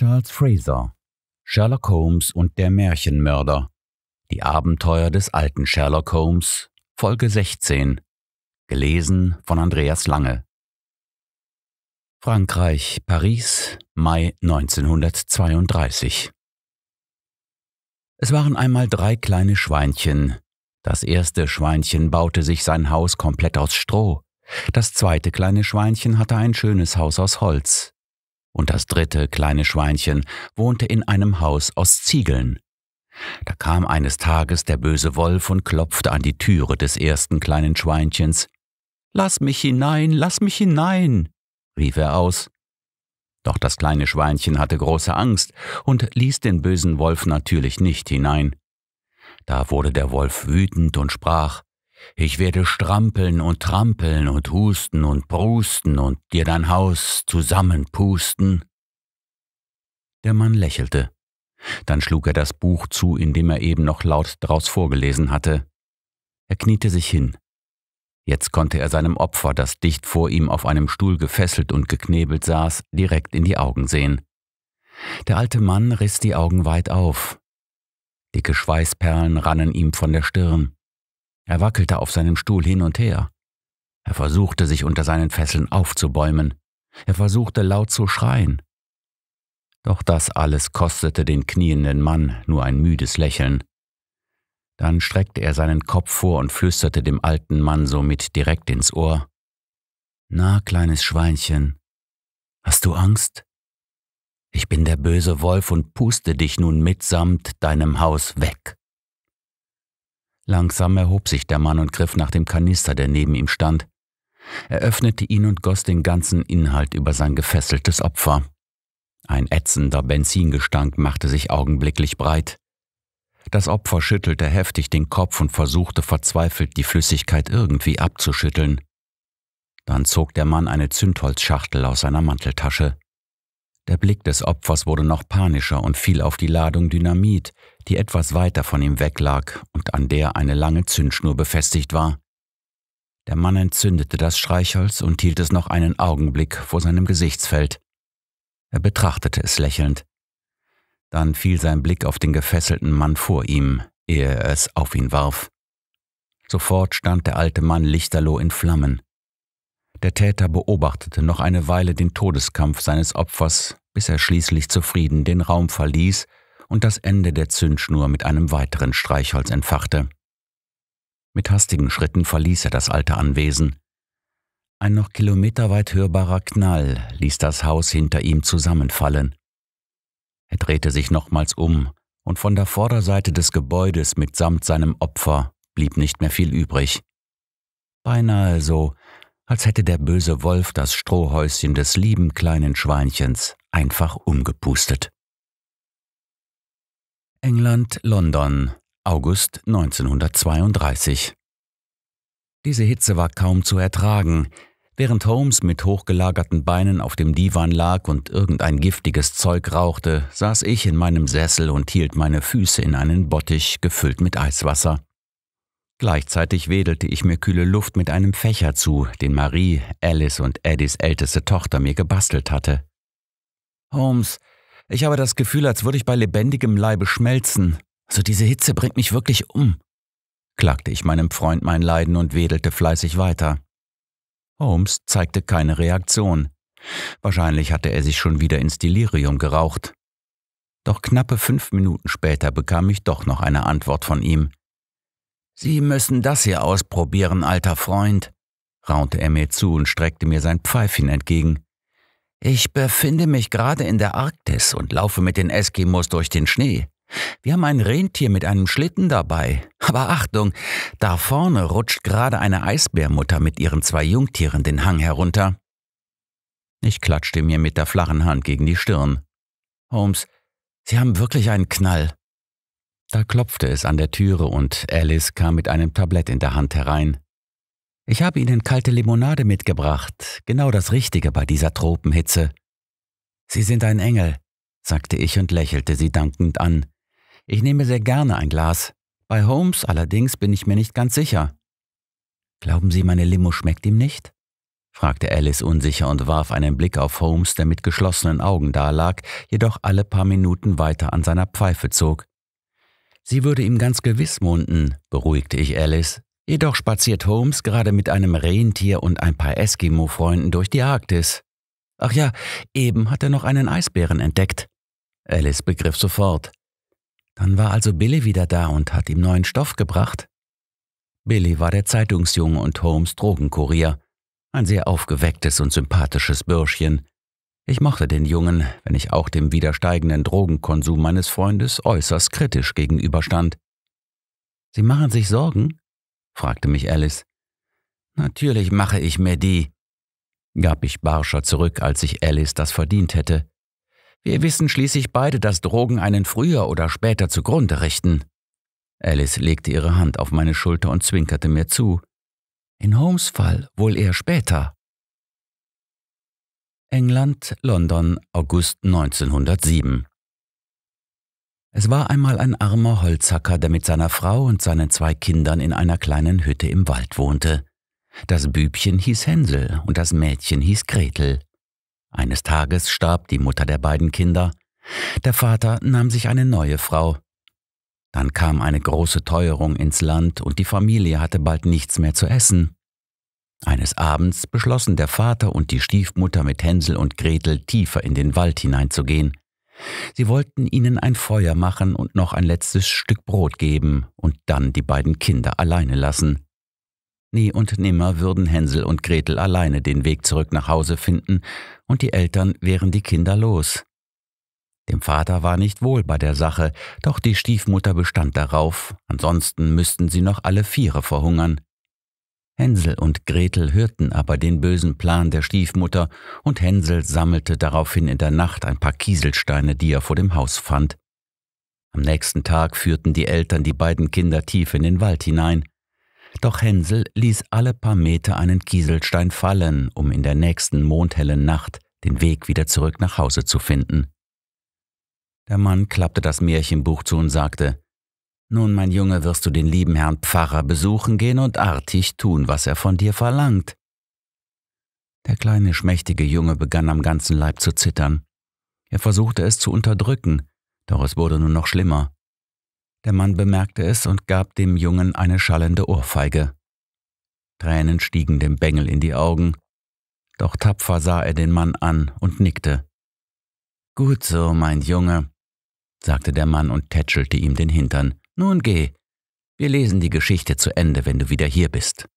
Charles Fraser, Sherlock Holmes und der Märchenmörder. Die Abenteuer des alten Sherlock Holmes, Folge 16. Gelesen von Andreas Lange. Frankreich, Paris, Mai 1932. Es waren einmal drei kleine Schweinchen. Das erste Schweinchen baute sich sein Haus komplett aus Stroh. Das zweite kleine Schweinchen hatte ein schönes Haus aus Holz und das dritte kleine Schweinchen wohnte in einem Haus aus Ziegeln. Da kam eines Tages der böse Wolf und klopfte an die Türe des ersten kleinen Schweinchens. Lass mich hinein, lass mich hinein, rief er aus. Doch das kleine Schweinchen hatte große Angst und ließ den bösen Wolf natürlich nicht hinein. Da wurde der Wolf wütend und sprach ich werde strampeln und trampeln und husten und prusten und dir dein Haus zusammenpusten. Der Mann lächelte. Dann schlug er das Buch zu, in dem er eben noch laut draus vorgelesen hatte. Er kniete sich hin. Jetzt konnte er seinem Opfer, das dicht vor ihm auf einem Stuhl gefesselt und geknebelt saß, direkt in die Augen sehen. Der alte Mann riss die Augen weit auf. Dicke Schweißperlen rannen ihm von der Stirn. Er wackelte auf seinem Stuhl hin und her. Er versuchte sich unter seinen Fesseln aufzubäumen. Er versuchte laut zu schreien. Doch das alles kostete den knienden Mann nur ein müdes Lächeln. Dann streckte er seinen Kopf vor und flüsterte dem alten Mann somit direkt ins Ohr. Na, kleines Schweinchen, hast du Angst? Ich bin der böse Wolf und puste dich nun mitsamt deinem Haus weg. Langsam erhob sich der Mann und griff nach dem Kanister, der neben ihm stand. Er öffnete ihn und goss den ganzen Inhalt über sein gefesseltes Opfer. Ein ätzender Benzingestank machte sich augenblicklich breit. Das Opfer schüttelte heftig den Kopf und versuchte verzweifelt, die Flüssigkeit irgendwie abzuschütteln. Dann zog der Mann eine Zündholzschachtel aus seiner Manteltasche. Der Blick des Opfers wurde noch panischer und fiel auf die Ladung Dynamit, die etwas weiter von ihm weglag und an der eine lange Zündschnur befestigt war. Der Mann entzündete das Streichholz und hielt es noch einen Augenblick vor seinem Gesichtsfeld. Er betrachtete es lächelnd. Dann fiel sein Blick auf den gefesselten Mann vor ihm, ehe er es auf ihn warf. Sofort stand der alte Mann lichterloh in Flammen. Der Täter beobachtete noch eine Weile den Todeskampf seines Opfers, bis er schließlich zufrieden den Raum verließ und das Ende der Zündschnur mit einem weiteren Streichholz entfachte. Mit hastigen Schritten verließ er das alte Anwesen. Ein noch kilometerweit hörbarer Knall ließ das Haus hinter ihm zusammenfallen. Er drehte sich nochmals um, und von der Vorderseite des Gebäudes mitsamt seinem Opfer blieb nicht mehr viel übrig. Beinahe so, als hätte der böse Wolf das Strohhäuschen des lieben kleinen Schweinchens einfach umgepustet. England, London, August 1932. Diese Hitze war kaum zu ertragen. Während Holmes mit hochgelagerten Beinen auf dem Divan lag und irgendein giftiges Zeug rauchte, saß ich in meinem Sessel und hielt meine Füße in einen Bottich gefüllt mit Eiswasser. Gleichzeitig wedelte ich mir kühle Luft mit einem Fächer zu, den Marie, Alice und Eddies älteste Tochter mir gebastelt hatte. Holmes ich habe das Gefühl, als würde ich bei lebendigem Leibe schmelzen. So also diese Hitze bringt mich wirklich um, klagte ich meinem Freund mein Leiden und wedelte fleißig weiter. Holmes zeigte keine Reaktion. Wahrscheinlich hatte er sich schon wieder ins Delirium geraucht. Doch knappe fünf Minuten später bekam ich doch noch eine Antwort von ihm. Sie müssen das hier ausprobieren, alter Freund, raunte er mir zu und streckte mir sein Pfeifchen entgegen. Ich befinde mich gerade in der Arktis und laufe mit den Eskimos durch den Schnee. Wir haben ein Rentier mit einem Schlitten dabei. Aber Achtung, da vorne rutscht gerade eine Eisbärmutter mit ihren zwei Jungtieren den Hang herunter. Ich klatschte mir mit der flachen Hand gegen die Stirn. Holmes, Sie haben wirklich einen Knall. Da klopfte es an der Türe und Alice kam mit einem Tablett in der Hand herein. Ich habe Ihnen kalte Limonade mitgebracht, genau das Richtige bei dieser Tropenhitze. Sie sind ein Engel, sagte ich und lächelte sie dankend an. Ich nehme sehr gerne ein Glas. Bei Holmes allerdings bin ich mir nicht ganz sicher. Glauben Sie, meine Limo schmeckt ihm nicht? fragte Alice unsicher und warf einen Blick auf Holmes, der mit geschlossenen Augen dalag, jedoch alle paar Minuten weiter an seiner Pfeife zog. Sie würde ihm ganz gewiss munden, beruhigte ich Alice. Jedoch spaziert Holmes gerade mit einem Rentier und ein paar Eskimo-Freunden durch die Arktis. Ach ja, eben hat er noch einen Eisbären entdeckt. Alice begriff sofort. Dann war also Billy wieder da und hat ihm neuen Stoff gebracht. Billy war der Zeitungsjunge und Holmes Drogenkurier. Ein sehr aufgewecktes und sympathisches Bürschchen. Ich mochte den Jungen, wenn ich auch dem wieder steigenden Drogenkonsum meines Freundes äußerst kritisch gegenüberstand. Sie machen sich Sorgen? fragte mich Alice. Natürlich mache ich mir die, gab ich barscher zurück, als ich Alice das verdient hätte. Wir wissen schließlich beide, dass Drogen einen früher oder später zugrunde richten. Alice legte ihre Hand auf meine Schulter und zwinkerte mir zu. In Holmes Fall wohl eher später. England, London, August 1907. Es war einmal ein armer Holzhacker, der mit seiner Frau und seinen zwei Kindern in einer kleinen Hütte im Wald wohnte. Das Bübchen hieß Hänsel und das Mädchen hieß Gretel. Eines Tages starb die Mutter der beiden Kinder. Der Vater nahm sich eine neue Frau. Dann kam eine große Teuerung ins Land und die Familie hatte bald nichts mehr zu essen. Eines Abends beschlossen der Vater und die Stiefmutter mit Hänsel und Gretel tiefer in den Wald hineinzugehen. Sie wollten ihnen ein Feuer machen und noch ein letztes Stück Brot geben und dann die beiden Kinder alleine lassen. Nie und nimmer würden Hänsel und Gretel alleine den Weg zurück nach Hause finden, und die Eltern wären die Kinder los. Dem Vater war nicht wohl bei der Sache, doch die Stiefmutter bestand darauf, ansonsten müssten sie noch alle Viere verhungern. Hänsel und Gretel hörten aber den bösen Plan der Stiefmutter, und Hänsel sammelte daraufhin in der Nacht ein paar Kieselsteine, die er vor dem Haus fand. Am nächsten Tag führten die Eltern die beiden Kinder tief in den Wald hinein. Doch Hänsel ließ alle paar Meter einen Kieselstein fallen, um in der nächsten mondhellen Nacht den Weg wieder zurück nach Hause zu finden. Der Mann klappte das Märchenbuch zu und sagte, nun, mein Junge, wirst du den lieben Herrn Pfarrer besuchen gehen und artig tun, was er von dir verlangt. Der kleine, schmächtige Junge begann am ganzen Leib zu zittern. Er versuchte es zu unterdrücken, doch es wurde nun noch schlimmer. Der Mann bemerkte es und gab dem Jungen eine schallende Ohrfeige. Tränen stiegen dem Bengel in die Augen, doch tapfer sah er den Mann an und nickte. Gut so, mein Junge, sagte der Mann und tätschelte ihm den Hintern. Nun geh, wir lesen die Geschichte zu Ende, wenn du wieder hier bist.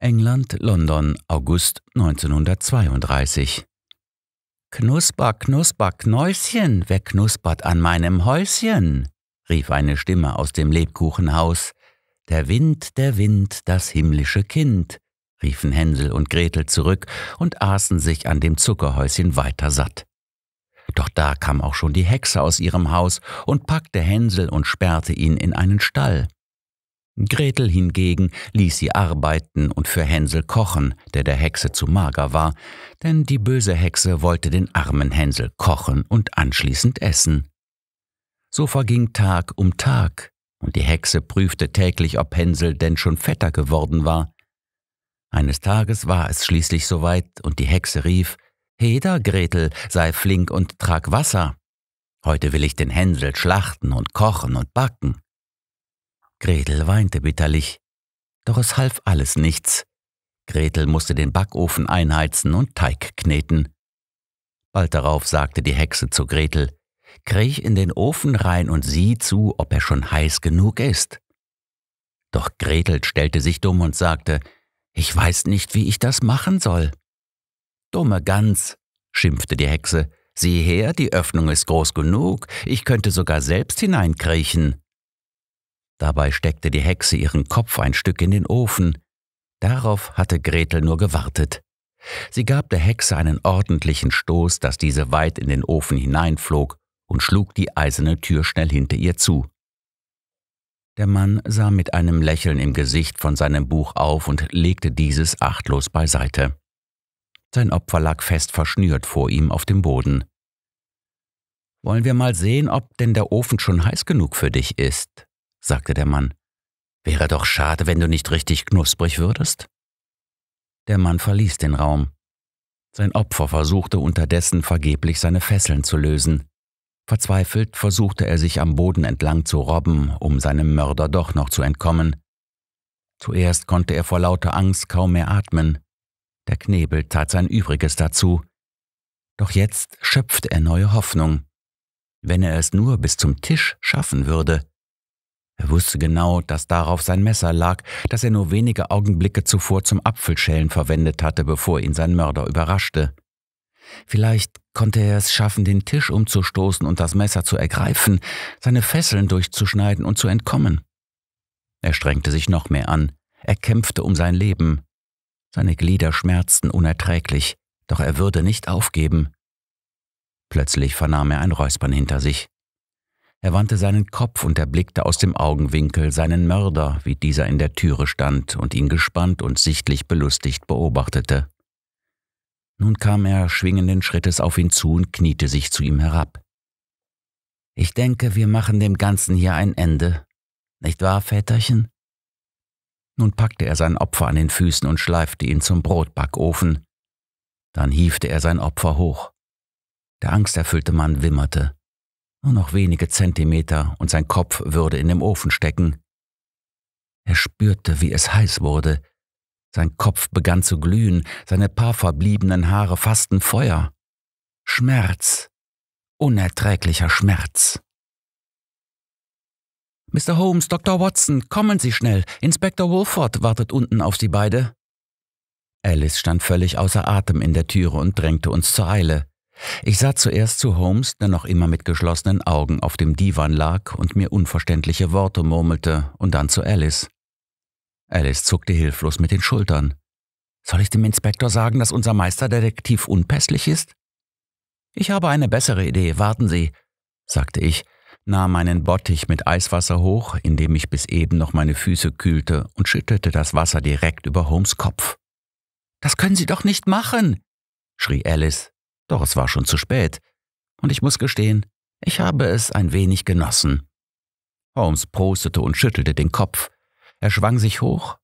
England, London, August 1932. Knusper, knusper, Knäuschen, wer knuspert an meinem Häuschen? rief eine Stimme aus dem Lebkuchenhaus. Der Wind, der Wind, das himmlische Kind, riefen Hänsel und Gretel zurück und aßen sich an dem Zuckerhäuschen weiter satt. Doch da kam auch schon die Hexe aus ihrem Haus und packte Hänsel und sperrte ihn in einen Stall. Gretel hingegen ließ sie arbeiten und für Hänsel kochen, der der Hexe zu mager war, denn die böse Hexe wollte den armen Hänsel kochen und anschließend essen. So verging Tag um Tag, und die Hexe prüfte täglich, ob Hänsel denn schon fetter geworden war. Eines Tages war es schließlich soweit, und die Hexe rief Heda, Gretel, sei flink und trag Wasser. Heute will ich den Hänsel schlachten und kochen und backen. Gretel weinte bitterlich, doch es half alles nichts. Gretel musste den Backofen einheizen und Teig kneten. Bald darauf sagte die Hexe zu Gretel, Kriech in den Ofen rein und sieh zu, ob er schon heiß genug ist. Doch Gretel stellte sich dumm und sagte, Ich weiß nicht, wie ich das machen soll. Dumme Gans, schimpfte die Hexe, sieh her, die Öffnung ist groß genug, ich könnte sogar selbst hineinkriechen. Dabei steckte die Hexe ihren Kopf ein Stück in den Ofen. Darauf hatte Gretel nur gewartet. Sie gab der Hexe einen ordentlichen Stoß, dass diese weit in den Ofen hineinflog und schlug die eiserne Tür schnell hinter ihr zu. Der Mann sah mit einem Lächeln im Gesicht von seinem Buch auf und legte dieses achtlos beiseite. Sein Opfer lag fest verschnürt vor ihm auf dem Boden. Wollen wir mal sehen, ob denn der Ofen schon heiß genug für dich ist, sagte der Mann. Wäre doch schade, wenn du nicht richtig knusprig würdest. Der Mann verließ den Raum. Sein Opfer versuchte unterdessen vergeblich seine Fesseln zu lösen. Verzweifelt versuchte er sich am Boden entlang zu robben, um seinem Mörder doch noch zu entkommen. Zuerst konnte er vor lauter Angst kaum mehr atmen. Der Knebel tat sein Übriges dazu. Doch jetzt schöpfte er neue Hoffnung. Wenn er es nur bis zum Tisch schaffen würde. Er wusste genau, dass darauf sein Messer lag, das er nur wenige Augenblicke zuvor zum Apfelschälen verwendet hatte, bevor ihn sein Mörder überraschte. Vielleicht konnte er es schaffen, den Tisch umzustoßen und das Messer zu ergreifen, seine Fesseln durchzuschneiden und zu entkommen. Er strengte sich noch mehr an, er kämpfte um sein Leben. Seine Glieder schmerzten unerträglich, doch er würde nicht aufgeben. Plötzlich vernahm er ein Räuspern hinter sich. Er wandte seinen Kopf und erblickte aus dem Augenwinkel seinen Mörder, wie dieser in der Türe stand und ihn gespannt und sichtlich belustigt beobachtete. Nun kam er schwingenden Schrittes auf ihn zu und kniete sich zu ihm herab. Ich denke, wir machen dem Ganzen hier ein Ende. Nicht wahr, Väterchen? Nun packte er sein Opfer an den Füßen und schleifte ihn zum Brotbackofen. Dann hiefte er sein Opfer hoch. Der angsterfüllte Mann wimmerte. Nur noch wenige Zentimeter und sein Kopf würde in dem Ofen stecken. Er spürte, wie es heiß wurde. Sein Kopf begann zu glühen, seine paar verbliebenen Haare fassten Feuer. Schmerz, unerträglicher Schmerz. Mr. Holmes, Dr. Watson, kommen Sie schnell. Inspektor Wolford wartet unten auf Sie beide. Alice stand völlig außer Atem in der Türe und drängte uns zur Eile. Ich sah zuerst zu Holmes, der noch immer mit geschlossenen Augen auf dem Divan lag und mir unverständliche Worte murmelte, und dann zu Alice. Alice zuckte hilflos mit den Schultern. Soll ich dem Inspektor sagen, dass unser Meisterdetektiv unpässlich ist? Ich habe eine bessere Idee, warten Sie, sagte ich nahm meinen Bottich mit Eiswasser hoch, in dem ich bis eben noch meine Füße kühlte, und schüttelte das Wasser direkt über Holmes Kopf. Das können Sie doch nicht machen, schrie Alice, doch es war schon zu spät, und ich muss gestehen, ich habe es ein wenig genossen. Holmes prostete und schüttelte den Kopf. Er schwang sich hoch,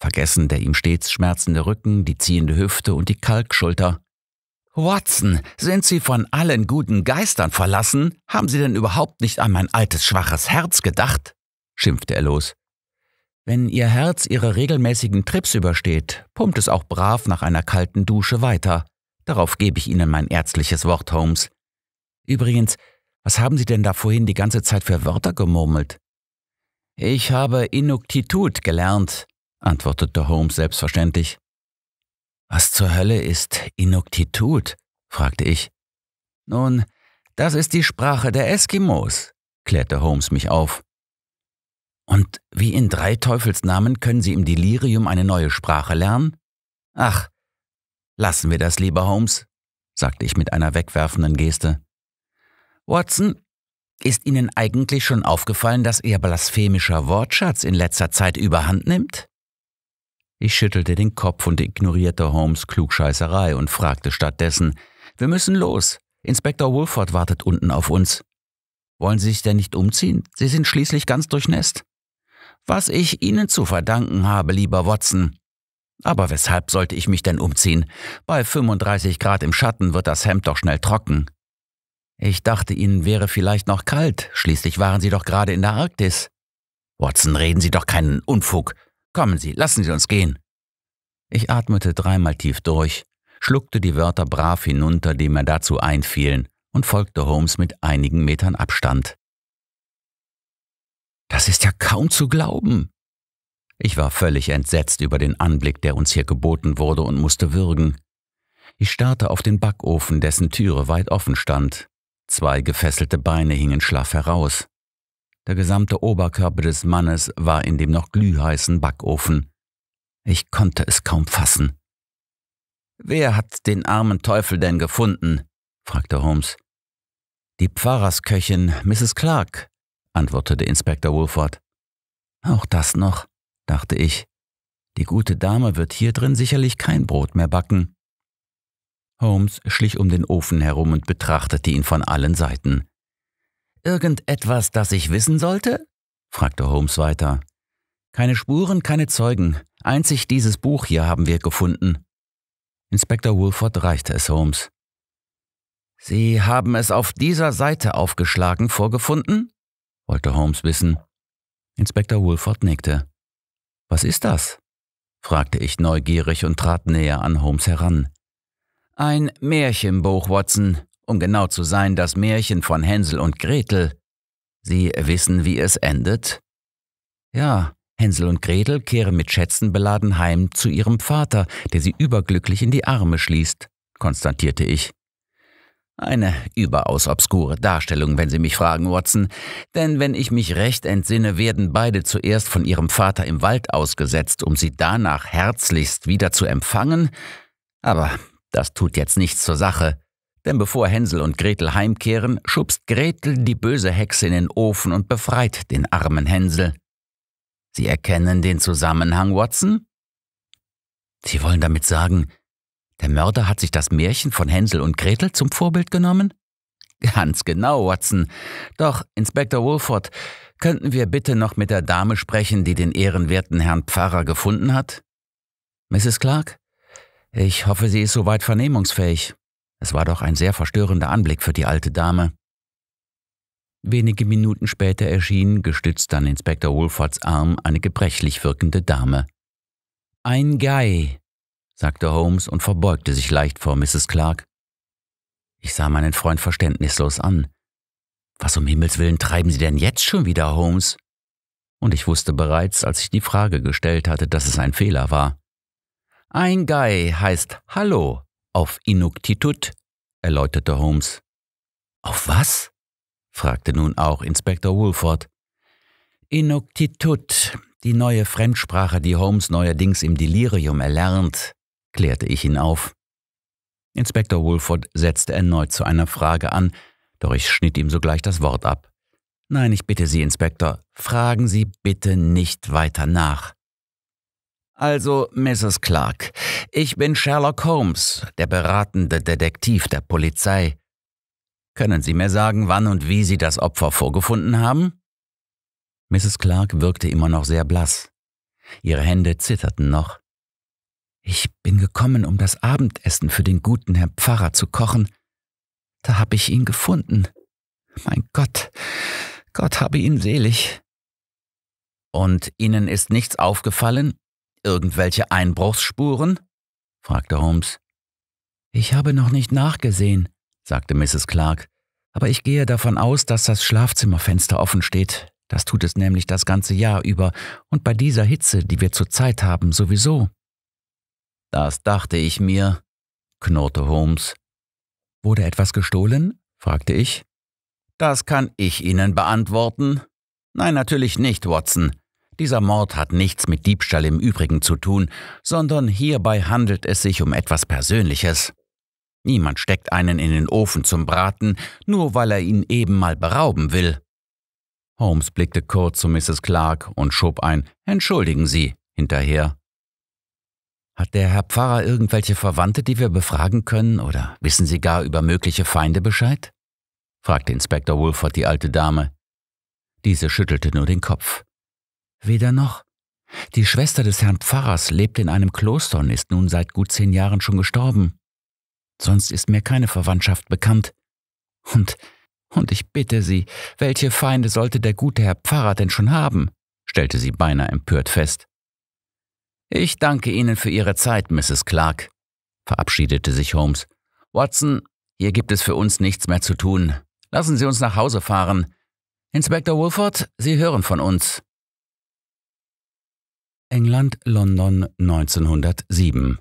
vergessen der ihm stets schmerzende Rücken, die ziehende Hüfte und die Kalkschulter. Watson, sind Sie von allen guten Geistern verlassen? Haben Sie denn überhaupt nicht an mein altes, schwaches Herz gedacht? schimpfte er los. Wenn Ihr Herz Ihre regelmäßigen Trips übersteht, pumpt es auch brav nach einer kalten Dusche weiter. Darauf gebe ich Ihnen mein ärztliches Wort, Holmes. Übrigens, was haben Sie denn da vorhin die ganze Zeit für Wörter gemurmelt? Ich habe Inuktitut gelernt, antwortete Holmes selbstverständlich. Was zur Hölle ist Inuktitut? fragte ich. Nun, das ist die Sprache der Eskimos, klärte Holmes mich auf. Und wie in drei Teufelsnamen können Sie im Delirium eine neue Sprache lernen? Ach, lassen wir das, lieber Holmes, sagte ich mit einer wegwerfenden Geste. Watson, ist Ihnen eigentlich schon aufgefallen, dass Ihr blasphemischer Wortschatz in letzter Zeit überhand nimmt? Ich schüttelte den Kopf und ignorierte Holmes Klugscheißerei und fragte stattdessen, wir müssen los. Inspektor Wolford wartet unten auf uns. Wollen Sie sich denn nicht umziehen? Sie sind schließlich ganz durchnässt. Was ich Ihnen zu verdanken habe, lieber Watson. Aber weshalb sollte ich mich denn umziehen? Bei 35 Grad im Schatten wird das Hemd doch schnell trocken. Ich dachte, Ihnen wäre vielleicht noch kalt. Schließlich waren Sie doch gerade in der Arktis. Watson, reden Sie doch keinen Unfug. Kommen Sie, lassen Sie uns gehen. Ich atmete dreimal tief durch, schluckte die Wörter brav hinunter, die mir dazu einfielen, und folgte Holmes mit einigen Metern Abstand. Das ist ja kaum zu glauben. Ich war völlig entsetzt über den Anblick, der uns hier geboten wurde, und musste würgen. Ich starrte auf den Backofen, dessen Türe weit offen stand. Zwei gefesselte Beine hingen schlaff heraus. Der gesamte Oberkörper des Mannes war in dem noch glühheißen Backofen. Ich konnte es kaum fassen. Wer hat den armen Teufel denn gefunden? fragte Holmes. Die Pfarrersköchin, Mrs. Clark, antwortete Inspektor Wolford. Auch das noch, dachte ich. Die gute Dame wird hier drin sicherlich kein Brot mehr backen. Holmes schlich um den Ofen herum und betrachtete ihn von allen Seiten. Irgendetwas, das ich wissen sollte? fragte Holmes weiter. Keine Spuren, keine Zeugen. Einzig dieses Buch hier haben wir gefunden. Inspektor Wolford reichte es Holmes. Sie haben es auf dieser Seite aufgeschlagen vorgefunden? wollte Holmes wissen. Inspektor Wolford nickte. Was ist das? fragte ich neugierig und trat näher an Holmes heran. Ein Märchenbuch, Watson, um genau zu sein, das Märchen von Hänsel und Gretel. Sie wissen, wie es endet? Ja, Hänsel und Gretel kehren mit Schätzen beladen heim zu ihrem Vater, der sie überglücklich in die Arme schließt, konstatierte ich. Eine überaus obskure Darstellung, wenn Sie mich fragen, Watson, denn wenn ich mich recht entsinne, werden beide zuerst von ihrem Vater im Wald ausgesetzt, um sie danach herzlichst wieder zu empfangen, aber das tut jetzt nichts zur Sache. Denn bevor Hänsel und Gretel heimkehren, schubst Gretel die böse Hexe in den Ofen und befreit den armen Hänsel. Sie erkennen den Zusammenhang, Watson? Sie wollen damit sagen, der Mörder hat sich das Märchen von Hänsel und Gretel zum Vorbild genommen? Ganz genau, Watson. Doch, Inspektor Wolford, könnten wir bitte noch mit der Dame sprechen, die den ehrenwerten Herrn Pfarrer gefunden hat? Mrs. Clark? Ich hoffe, sie ist soweit vernehmungsfähig. Es war doch ein sehr verstörender Anblick für die alte Dame. Wenige Minuten später erschien, gestützt an Inspektor Wolfords Arm, eine gebrechlich wirkende Dame. Ein Guy, sagte Holmes und verbeugte sich leicht vor Mrs. Clark. Ich sah meinen Freund verständnislos an. Was um Himmels willen treiben Sie denn jetzt schon wieder, Holmes? Und ich wusste bereits, als ich die Frage gestellt hatte, dass es ein Fehler war. Ein Guy heißt Hallo, auf Inuktitut, erläuterte Holmes. Auf was? fragte nun auch Inspektor Woolford. Inuktitut, die neue Fremdsprache, die Holmes neuerdings im Delirium erlernt, klärte ich ihn auf. Inspektor Woolford setzte erneut zu einer Frage an, doch ich schnitt ihm sogleich das Wort ab. Nein, ich bitte Sie, Inspektor, fragen Sie bitte nicht weiter nach. Also, Mrs. Clark, ich bin Sherlock Holmes, der beratende Detektiv der Polizei. Können Sie mir sagen, wann und wie Sie das Opfer vorgefunden haben? Mrs. Clark wirkte immer noch sehr blass. Ihre Hände zitterten noch. Ich bin gekommen, um das Abendessen für den guten Herrn Pfarrer zu kochen. Da habe ich ihn gefunden. Mein Gott, Gott habe ihn selig. Und Ihnen ist nichts aufgefallen? Irgendwelche Einbruchsspuren? fragte Holmes. Ich habe noch nicht nachgesehen, sagte Mrs. Clark, aber ich gehe davon aus, dass das Schlafzimmerfenster offen steht. Das tut es nämlich das ganze Jahr über und bei dieser Hitze, die wir zurzeit haben, sowieso. Das dachte ich mir, knurrte Holmes. Wurde etwas gestohlen? fragte ich. Das kann ich Ihnen beantworten. Nein, natürlich nicht, Watson. Dieser Mord hat nichts mit Diebstahl im Übrigen zu tun, sondern hierbei handelt es sich um etwas Persönliches. Niemand steckt einen in den Ofen zum Braten, nur weil er ihn eben mal berauben will. Holmes blickte kurz zu Mrs. Clark und schob ein Entschuldigen Sie hinterher. Hat der Herr Pfarrer irgendwelche Verwandte, die wir befragen können, oder wissen Sie gar über mögliche Feinde Bescheid? fragte Inspektor Wolford die alte Dame. Diese schüttelte nur den Kopf. Weder noch. Die Schwester des Herrn Pfarrers lebt in einem Kloster und ist nun seit gut zehn Jahren schon gestorben. Sonst ist mir keine Verwandtschaft bekannt. Und, und ich bitte Sie, welche Feinde sollte der gute Herr Pfarrer denn schon haben? stellte sie beinahe empört fest. Ich danke Ihnen für Ihre Zeit, Mrs. Clark, verabschiedete sich Holmes. Watson, hier gibt es für uns nichts mehr zu tun. Lassen Sie uns nach Hause fahren. Inspektor Wolford, Sie hören von uns. England, London 1907.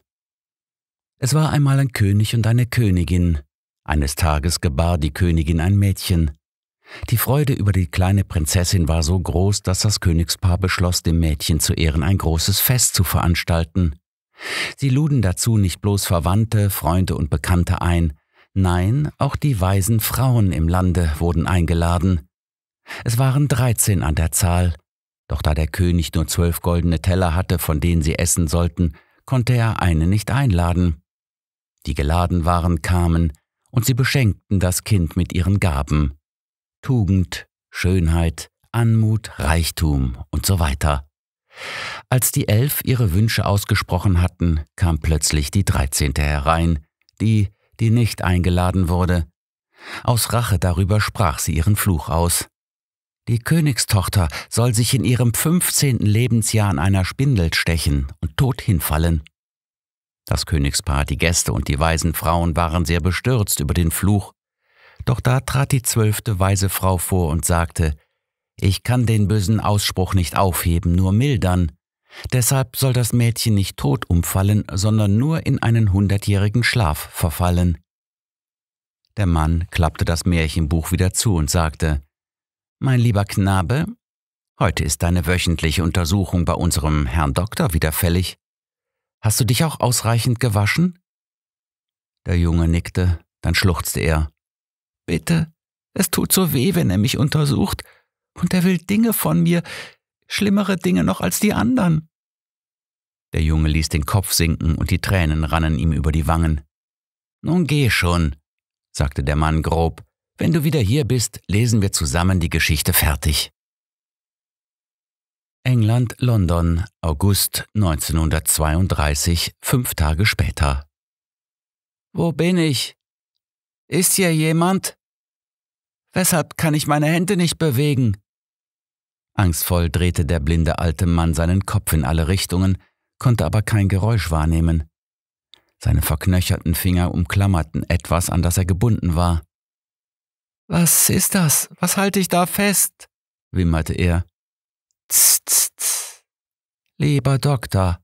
Es war einmal ein König und eine Königin. Eines Tages gebar die Königin ein Mädchen. Die Freude über die kleine Prinzessin war so groß, dass das Königspaar beschloss, dem Mädchen zu Ehren ein großes Fest zu veranstalten. Sie luden dazu nicht bloß Verwandte, Freunde und Bekannte ein, nein, auch die weisen Frauen im Lande wurden eingeladen. Es waren dreizehn an der Zahl, doch da der König nur zwölf goldene Teller hatte, von denen sie essen sollten, konnte er einen nicht einladen. Die geladen waren, kamen, und sie beschenkten das Kind mit ihren Gaben. Tugend, Schönheit, Anmut, Reichtum und so weiter. Als die elf ihre Wünsche ausgesprochen hatten, kam plötzlich die dreizehnte herein, die, die nicht eingeladen wurde. Aus Rache darüber sprach sie ihren Fluch aus. Die Königstochter soll sich in ihrem 15. Lebensjahr an einer Spindel stechen und tot hinfallen. Das Königspaar, die Gäste und die weisen Frauen waren sehr bestürzt über den Fluch. Doch da trat die zwölfte weise Frau vor und sagte, ich kann den bösen Ausspruch nicht aufheben, nur mildern. Deshalb soll das Mädchen nicht tot umfallen, sondern nur in einen hundertjährigen Schlaf verfallen. Der Mann klappte das Märchenbuch wieder zu und sagte, mein lieber Knabe, heute ist deine wöchentliche Untersuchung bei unserem Herrn Doktor wieder fällig. Hast du dich auch ausreichend gewaschen? Der Junge nickte, dann schluchzte er. Bitte, es tut so weh, wenn er mich untersucht, und er will Dinge von mir, schlimmere Dinge noch als die anderen. Der Junge ließ den Kopf sinken und die Tränen rannen ihm über die Wangen. Nun geh schon, sagte der Mann grob. Wenn du wieder hier bist, lesen wir zusammen die Geschichte fertig. England, London, August 1932, fünf Tage später. Wo bin ich? Ist hier jemand? Weshalb kann ich meine Hände nicht bewegen? Angstvoll drehte der blinde alte Mann seinen Kopf in alle Richtungen, konnte aber kein Geräusch wahrnehmen. Seine verknöcherten Finger umklammerten etwas, an das er gebunden war. Was ist das? Was halte ich da fest? wimmerte er. Tz, tz, tz. Lieber Doktor,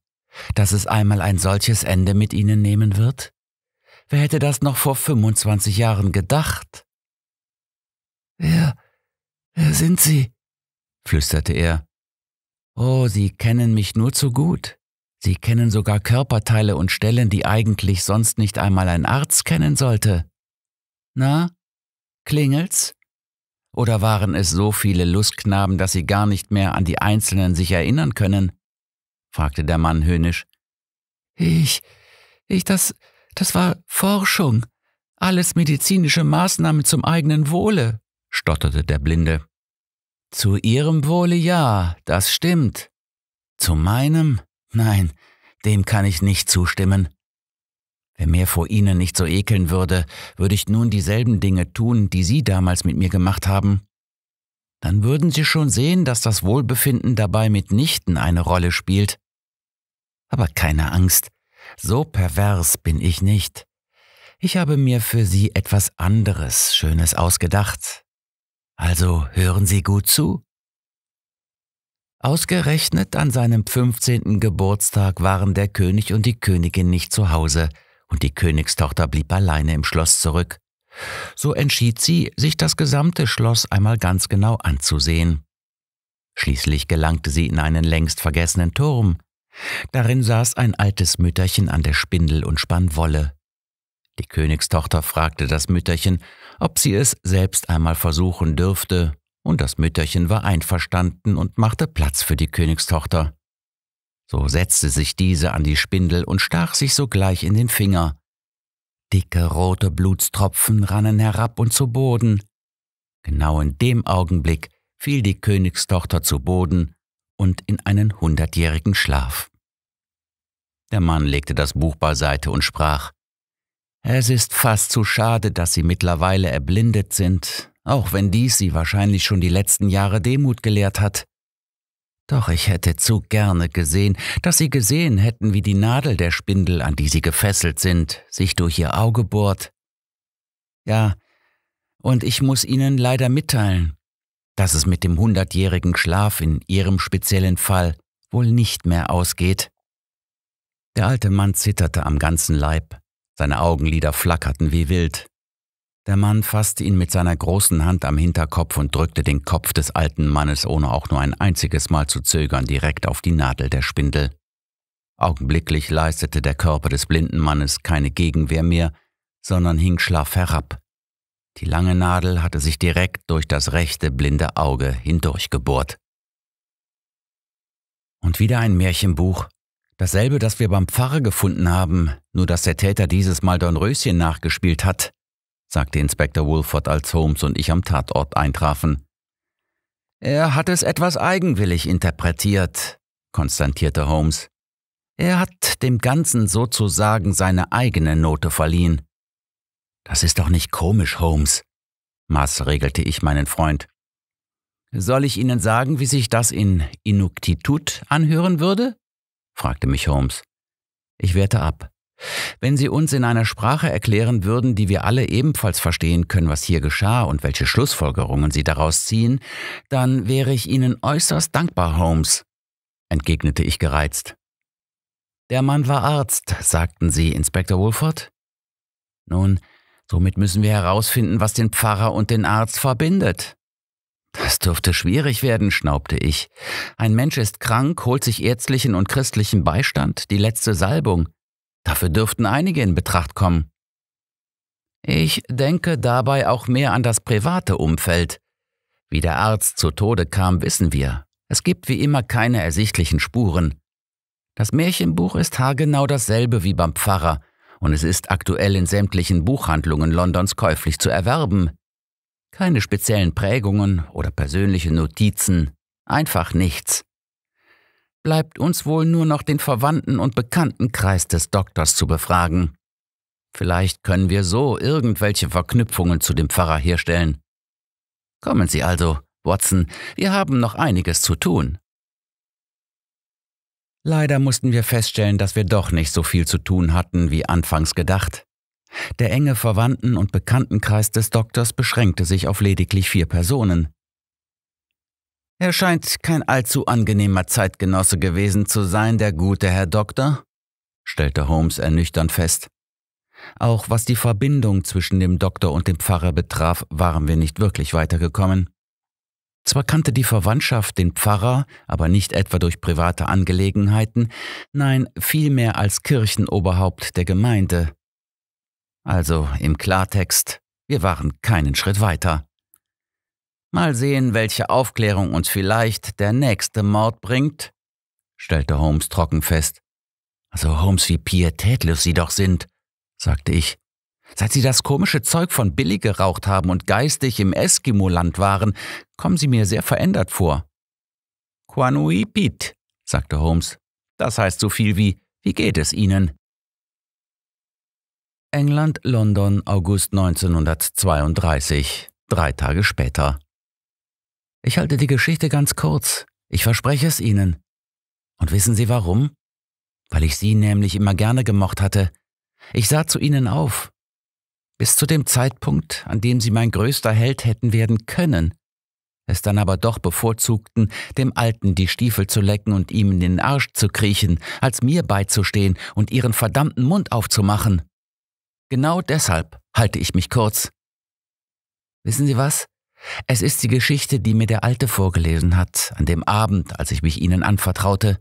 dass es einmal ein solches Ende mit Ihnen nehmen wird? Wer hätte das noch vor 25 Jahren gedacht? Wer, wer sind Sie? flüsterte er. Oh, Sie kennen mich nur zu gut. Sie kennen sogar Körperteile und Stellen, die eigentlich sonst nicht einmal ein Arzt kennen sollte. Na, Klingelt's? Oder waren es so viele Lustknaben, dass sie gar nicht mehr an die Einzelnen sich erinnern können? fragte der Mann höhnisch. Ich, ich, das, das war Forschung. Alles medizinische Maßnahmen zum eigenen Wohle, stotterte der Blinde. Zu Ihrem Wohle ja, das stimmt. Zu meinem? Nein, dem kann ich nicht zustimmen, wenn mir vor ihnen nicht so ekeln würde, würde ich nun dieselben Dinge tun, die sie damals mit mir gemacht haben, dann würden sie schon sehen, dass das Wohlbefinden dabei mitnichten eine Rolle spielt. Aber keine Angst, so pervers bin ich nicht. Ich habe mir für sie etwas anderes Schönes ausgedacht. Also hören Sie gut zu. Ausgerechnet an seinem 15. Geburtstag waren der König und die Königin nicht zu Hause, und die Königstochter blieb alleine im Schloss zurück. So entschied sie, sich das gesamte Schloss einmal ganz genau anzusehen. Schließlich gelangte sie in einen längst vergessenen Turm. Darin saß ein altes Mütterchen an der Spindel und spann Wolle. Die Königstochter fragte das Mütterchen, ob sie es selbst einmal versuchen dürfte, und das Mütterchen war einverstanden und machte Platz für die Königstochter. So setzte sich diese an die Spindel und stach sich sogleich in den Finger. Dicke rote Blutstropfen rannen herab und zu Boden. Genau in dem Augenblick fiel die Königstochter zu Boden und in einen hundertjährigen Schlaf. Der Mann legte das Buch beiseite und sprach Es ist fast zu schade, dass Sie mittlerweile erblindet sind, auch wenn dies Sie wahrscheinlich schon die letzten Jahre Demut gelehrt hat. Doch ich hätte zu gerne gesehen, dass sie gesehen hätten, wie die Nadel der Spindel, an die sie gefesselt sind, sich durch ihr Auge bohrt. Ja, und ich muss Ihnen leider mitteilen, dass es mit dem hundertjährigen Schlaf in Ihrem speziellen Fall wohl nicht mehr ausgeht. Der alte Mann zitterte am ganzen Leib, seine Augenlider flackerten wie wild, der Mann fasste ihn mit seiner großen Hand am Hinterkopf und drückte den Kopf des alten Mannes, ohne auch nur ein einziges Mal zu zögern, direkt auf die Nadel der Spindel. Augenblicklich leistete der Körper des blinden Mannes keine Gegenwehr mehr, sondern hing schlaff herab. Die lange Nadel hatte sich direkt durch das rechte blinde Auge hindurchgebohrt. Und wieder ein Märchenbuch. Dasselbe, das wir beim Pfarrer gefunden haben, nur dass der Täter dieses Mal Dornröschen nachgespielt hat, sagte Inspektor Wolford, als Holmes und ich am Tatort eintrafen. Er hat es etwas eigenwillig interpretiert, konstatierte Holmes. Er hat dem Ganzen sozusagen seine eigene Note verliehen. Das ist doch nicht komisch, Holmes, maßregelte ich meinen Freund. Soll ich Ihnen sagen, wie sich das in Inuktitut anhören würde? fragte mich Holmes. Ich wehrte ab. Wenn Sie uns in einer Sprache erklären würden, die wir alle ebenfalls verstehen können, was hier geschah und welche Schlussfolgerungen Sie daraus ziehen, dann wäre ich Ihnen äußerst dankbar, Holmes, entgegnete ich gereizt. Der Mann war Arzt, sagten Sie, Inspektor Wolford. Nun, somit müssen wir herausfinden, was den Pfarrer und den Arzt verbindet. Das dürfte schwierig werden, schnaubte ich. Ein Mensch ist krank, holt sich ärztlichen und christlichen Beistand, die letzte Salbung. Dafür dürften einige in Betracht kommen. Ich denke dabei auch mehr an das private Umfeld. Wie der Arzt zu Tode kam, wissen wir. Es gibt wie immer keine ersichtlichen Spuren. Das Märchenbuch ist haargenau dasselbe wie beim Pfarrer, und es ist aktuell in sämtlichen Buchhandlungen Londons käuflich zu erwerben. Keine speziellen Prägungen oder persönliche Notizen, einfach nichts bleibt uns wohl nur noch den Verwandten und Bekanntenkreis des Doktors zu befragen. Vielleicht können wir so irgendwelche Verknüpfungen zu dem Pfarrer herstellen. Kommen Sie also, Watson, wir haben noch einiges zu tun. Leider mussten wir feststellen, dass wir doch nicht so viel zu tun hatten, wie anfangs gedacht. Der enge Verwandten- und Bekanntenkreis des Doktors beschränkte sich auf lediglich vier Personen. Er scheint kein allzu angenehmer Zeitgenosse gewesen zu sein, der gute Herr Doktor, stellte Holmes ernüchternd fest. Auch was die Verbindung zwischen dem Doktor und dem Pfarrer betraf, waren wir nicht wirklich weitergekommen. Zwar kannte die Verwandtschaft den Pfarrer, aber nicht etwa durch private Angelegenheiten, nein, vielmehr als Kirchenoberhaupt der Gemeinde. Also im Klartext, wir waren keinen Schritt weiter. Mal sehen, welche Aufklärung uns vielleicht der nächste Mord bringt, stellte Holmes trocken fest. Also Holmes, wie pietätlos Sie doch sind, sagte ich. Seit Sie das komische Zeug von Billy geraucht haben und geistig im Eskimo-Land waren, kommen Sie mir sehr verändert vor. Quanuipit, sagte Holmes. Das heißt so viel wie, wie geht es Ihnen? England, London, August 1932, drei Tage später. Ich halte die Geschichte ganz kurz. Ich verspreche es Ihnen. Und wissen Sie warum? Weil ich Sie nämlich immer gerne gemocht hatte. Ich sah zu Ihnen auf. Bis zu dem Zeitpunkt, an dem Sie mein größter Held hätten werden können, es dann aber doch bevorzugten, dem Alten die Stiefel zu lecken und ihm in den Arsch zu kriechen, als mir beizustehen und ihren verdammten Mund aufzumachen. Genau deshalb halte ich mich kurz. Wissen Sie was? Es ist die Geschichte, die mir der Alte vorgelesen hat, an dem Abend, als ich mich ihnen anvertraute,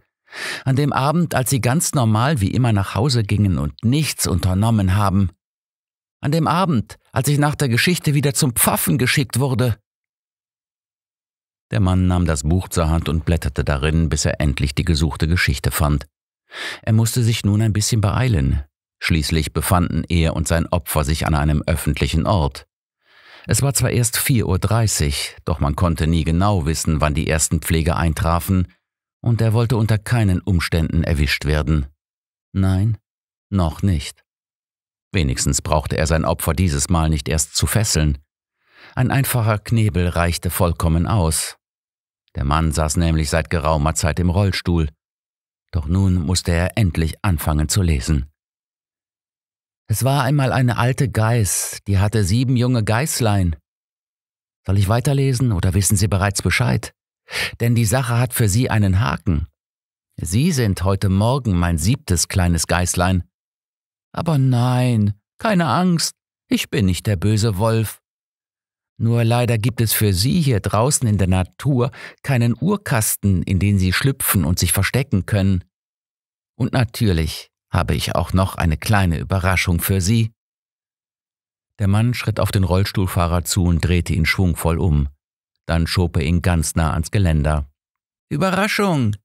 an dem Abend, als sie ganz normal wie immer nach Hause gingen und nichts unternommen haben, an dem Abend, als ich nach der Geschichte wieder zum Pfaffen geschickt wurde. Der Mann nahm das Buch zur Hand und blätterte darin, bis er endlich die gesuchte Geschichte fand. Er musste sich nun ein bisschen beeilen. Schließlich befanden er und sein Opfer sich an einem öffentlichen Ort. Es war zwar erst 4.30 Uhr, doch man konnte nie genau wissen, wann die ersten Pfleger eintrafen, und er wollte unter keinen Umständen erwischt werden. Nein, noch nicht. Wenigstens brauchte er sein Opfer dieses Mal nicht erst zu fesseln. Ein einfacher Knebel reichte vollkommen aus. Der Mann saß nämlich seit geraumer Zeit im Rollstuhl. Doch nun musste er endlich anfangen zu lesen. Es war einmal eine alte Geiß, die hatte sieben junge Geißlein. Soll ich weiterlesen oder wissen Sie bereits Bescheid? Denn die Sache hat für Sie einen Haken. Sie sind heute Morgen mein siebtes kleines Geißlein. Aber nein, keine Angst, ich bin nicht der böse Wolf. Nur leider gibt es für Sie hier draußen in der Natur keinen Urkasten, in den Sie schlüpfen und sich verstecken können. Und natürlich, habe ich auch noch eine kleine Überraschung für Sie. Der Mann schritt auf den Rollstuhlfahrer zu und drehte ihn schwungvoll um. Dann schob er ihn ganz nah ans Geländer. Überraschung!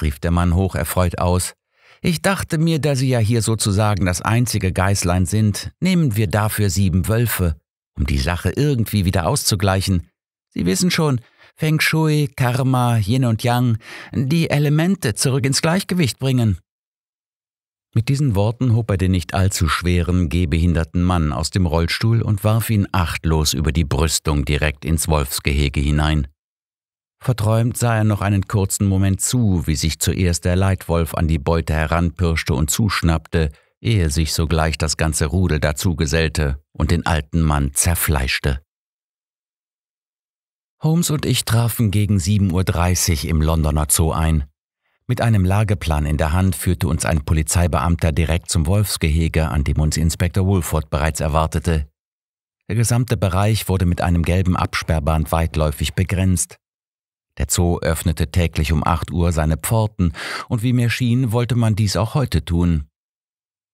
rief der Mann hocherfreut aus. Ich dachte mir, da Sie ja hier sozusagen das einzige Geißlein sind, nehmen wir dafür sieben Wölfe, um die Sache irgendwie wieder auszugleichen. Sie wissen schon, Feng Shui, Karma, Yin und Yang, die Elemente zurück ins Gleichgewicht bringen. Mit diesen Worten hob er den nicht allzu schweren, gehbehinderten Mann aus dem Rollstuhl und warf ihn achtlos über die Brüstung direkt ins Wolfsgehege hinein. Verträumt sah er noch einen kurzen Moment zu, wie sich zuerst der Leitwolf an die Beute heranpirschte und zuschnappte, ehe sich sogleich das ganze Rudel dazugesellte und den alten Mann zerfleischte. Holmes und ich trafen gegen 7.30 Uhr im Londoner Zoo ein. Mit einem Lageplan in der Hand führte uns ein Polizeibeamter direkt zum Wolfsgehege, an dem uns Inspektor Woolford bereits erwartete. Der gesamte Bereich wurde mit einem gelben Absperrband weitläufig begrenzt. Der Zoo öffnete täglich um 8 Uhr seine Pforten, und wie mir schien, wollte man dies auch heute tun.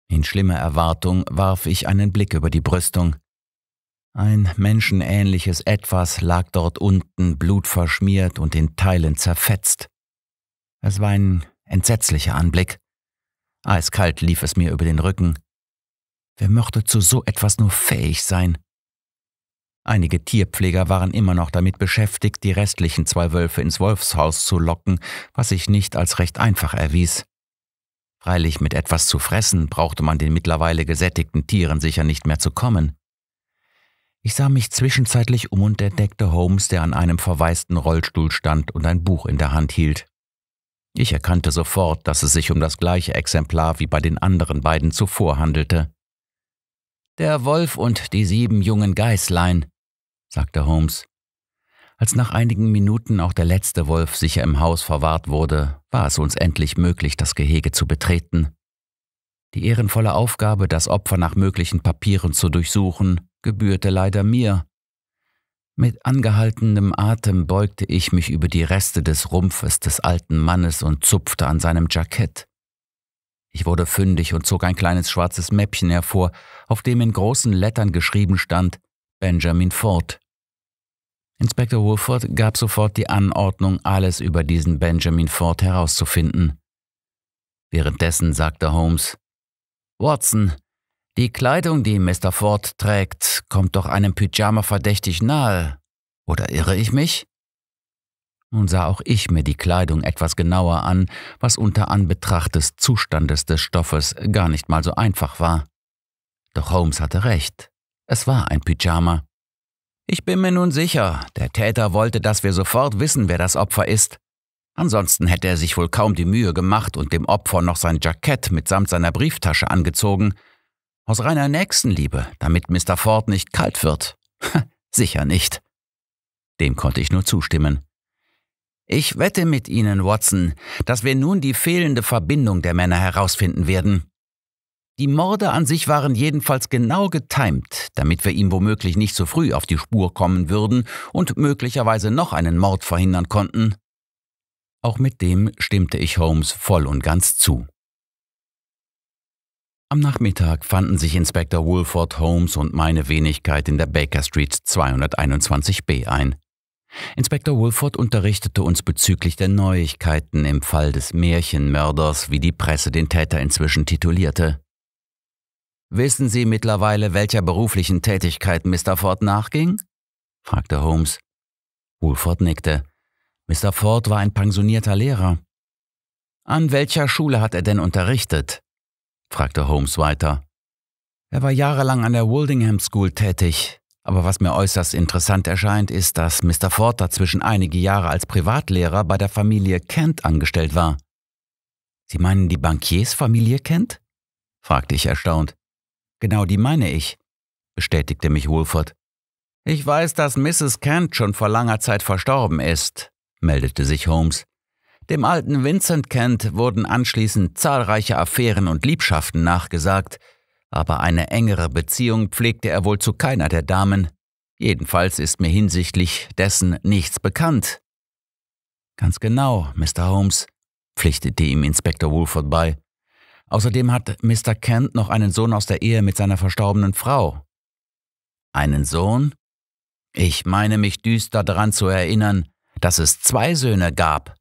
In schlimmer Erwartung warf ich einen Blick über die Brüstung. Ein menschenähnliches Etwas lag dort unten blutverschmiert und in Teilen zerfetzt. Es war ein entsetzlicher Anblick. Eiskalt lief es mir über den Rücken. Wer möchte zu so etwas nur fähig sein? Einige Tierpfleger waren immer noch damit beschäftigt, die restlichen zwei Wölfe ins Wolfshaus zu locken, was sich nicht als recht einfach erwies. Freilich mit etwas zu fressen brauchte man den mittlerweile gesättigten Tieren sicher nicht mehr zu kommen. Ich sah mich zwischenzeitlich um und entdeckte Holmes, der an einem verwaisten Rollstuhl stand und ein Buch in der Hand hielt. Ich erkannte sofort, dass es sich um das gleiche Exemplar wie bei den anderen beiden zuvor handelte. Der Wolf und die sieben jungen Geißlein, sagte Holmes. Als nach einigen Minuten auch der letzte Wolf sicher im Haus verwahrt wurde, war es uns endlich möglich, das Gehege zu betreten. Die ehrenvolle Aufgabe, das Opfer nach möglichen Papieren zu durchsuchen, gebührte leider mir, mit angehaltenem Atem beugte ich mich über die Reste des Rumpfes des alten Mannes und zupfte an seinem Jackett. Ich wurde fündig und zog ein kleines schwarzes Mäppchen hervor, auf dem in großen Lettern geschrieben stand Benjamin Ford. Inspektor Woolford gab sofort die Anordnung, alles über diesen Benjamin Ford herauszufinden. Währenddessen sagte Holmes Watson, die Kleidung, die Mr. Ford trägt, kommt doch einem Pyjama verdächtig nahe. Oder irre ich mich? Nun sah auch ich mir die Kleidung etwas genauer an, was unter Anbetracht des Zustandes des Stoffes gar nicht mal so einfach war. Doch Holmes hatte recht. Es war ein Pyjama. Ich bin mir nun sicher, der Täter wollte, dass wir sofort wissen, wer das Opfer ist. Ansonsten hätte er sich wohl kaum die Mühe gemacht und dem Opfer noch sein Jackett mitsamt seiner Brieftasche angezogen, aus reiner Nächstenliebe, damit Mr. Ford nicht kalt wird. Sicher nicht. Dem konnte ich nur zustimmen. Ich wette mit Ihnen, Watson, dass wir nun die fehlende Verbindung der Männer herausfinden werden. Die Morde an sich waren jedenfalls genau getimt, damit wir ihm womöglich nicht zu so früh auf die Spur kommen würden und möglicherweise noch einen Mord verhindern konnten. Auch mit dem stimmte ich Holmes voll und ganz zu. Am Nachmittag fanden sich Inspektor Wolford Holmes und meine Wenigkeit in der Baker Street 221b ein. Inspektor Wolford unterrichtete uns bezüglich der Neuigkeiten im Fall des Märchenmörders, wie die Presse den Täter inzwischen titulierte. Wissen Sie mittlerweile, welcher beruflichen Tätigkeit Mr. Ford nachging? fragte Holmes. Woolford nickte. Mr. Ford war ein pensionierter Lehrer. An welcher Schule hat er denn unterrichtet? fragte Holmes weiter. Er war jahrelang an der Wildingham School tätig, aber was mir äußerst interessant erscheint, ist, dass Mr. Ford dazwischen einige Jahre als Privatlehrer bei der Familie Kent angestellt war. Sie meinen die Bankiersfamilie Kent? fragte ich erstaunt. Genau die meine ich, bestätigte mich Woolford. Ich weiß, dass Mrs. Kent schon vor langer Zeit verstorben ist, meldete sich Holmes. Dem alten Vincent Kent wurden anschließend zahlreiche Affären und Liebschaften nachgesagt, aber eine engere Beziehung pflegte er wohl zu keiner der Damen. Jedenfalls ist mir hinsichtlich dessen nichts bekannt. Ganz genau, Mr. Holmes, pflichtete ihm Inspektor Wolford bei. Außerdem hat Mr. Kent noch einen Sohn aus der Ehe mit seiner verstorbenen Frau. Einen Sohn? Ich meine mich düster daran zu erinnern, dass es zwei Söhne gab.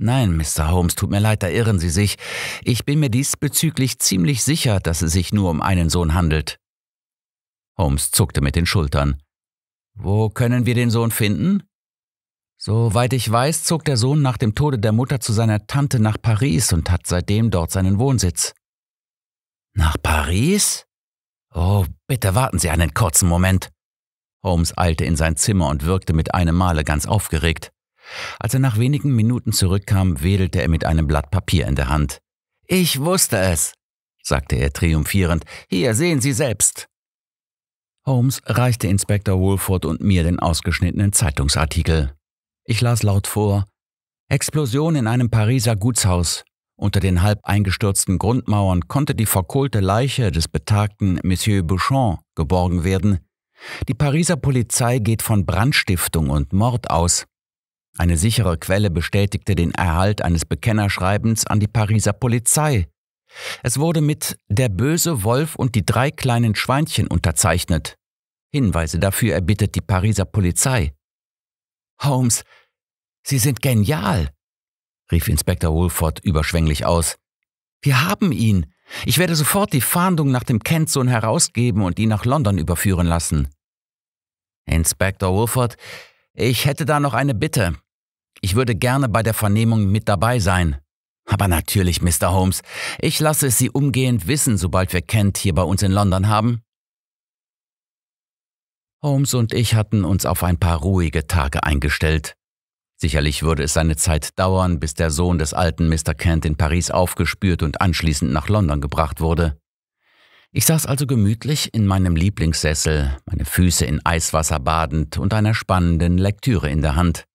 Nein, Mr. Holmes, tut mir leid, da irren Sie sich. Ich bin mir diesbezüglich ziemlich sicher, dass es sich nur um einen Sohn handelt. Holmes zuckte mit den Schultern. Wo können wir den Sohn finden? Soweit ich weiß, zog der Sohn nach dem Tode der Mutter zu seiner Tante nach Paris und hat seitdem dort seinen Wohnsitz. Nach Paris? Oh, bitte warten Sie einen kurzen Moment. Holmes eilte in sein Zimmer und wirkte mit einem Male ganz aufgeregt. Als er nach wenigen Minuten zurückkam, wedelte er mit einem Blatt Papier in der Hand. Ich wusste es, sagte er triumphierend. Hier sehen Sie selbst. Holmes reichte Inspektor Woolford und mir den ausgeschnittenen Zeitungsartikel. Ich las laut vor Explosion in einem Pariser Gutshaus. Unter den halb eingestürzten Grundmauern konnte die verkohlte Leiche des betagten Monsieur Bouchon geborgen werden. Die Pariser Polizei geht von Brandstiftung und Mord aus. Eine sichere Quelle bestätigte den Erhalt eines Bekennerschreibens an die Pariser Polizei. Es wurde mit Der böse Wolf und die drei kleinen Schweinchen unterzeichnet. Hinweise dafür erbittet die Pariser Polizei. Holmes, Sie sind genial, rief Inspektor Wolford überschwänglich aus. Wir haben ihn. Ich werde sofort die Fahndung nach dem kent herausgeben und ihn nach London überführen lassen. Inspektor Wolford, ich hätte da noch eine Bitte. Ich würde gerne bei der Vernehmung mit dabei sein. Aber natürlich, Mr. Holmes. Ich lasse es Sie umgehend wissen, sobald wir Kent hier bei uns in London haben. Holmes und ich hatten uns auf ein paar ruhige Tage eingestellt. Sicherlich würde es seine Zeit dauern, bis der Sohn des alten Mr. Kent in Paris aufgespürt und anschließend nach London gebracht wurde. Ich saß also gemütlich in meinem Lieblingssessel, meine Füße in Eiswasser badend und einer spannenden Lektüre in der Hand.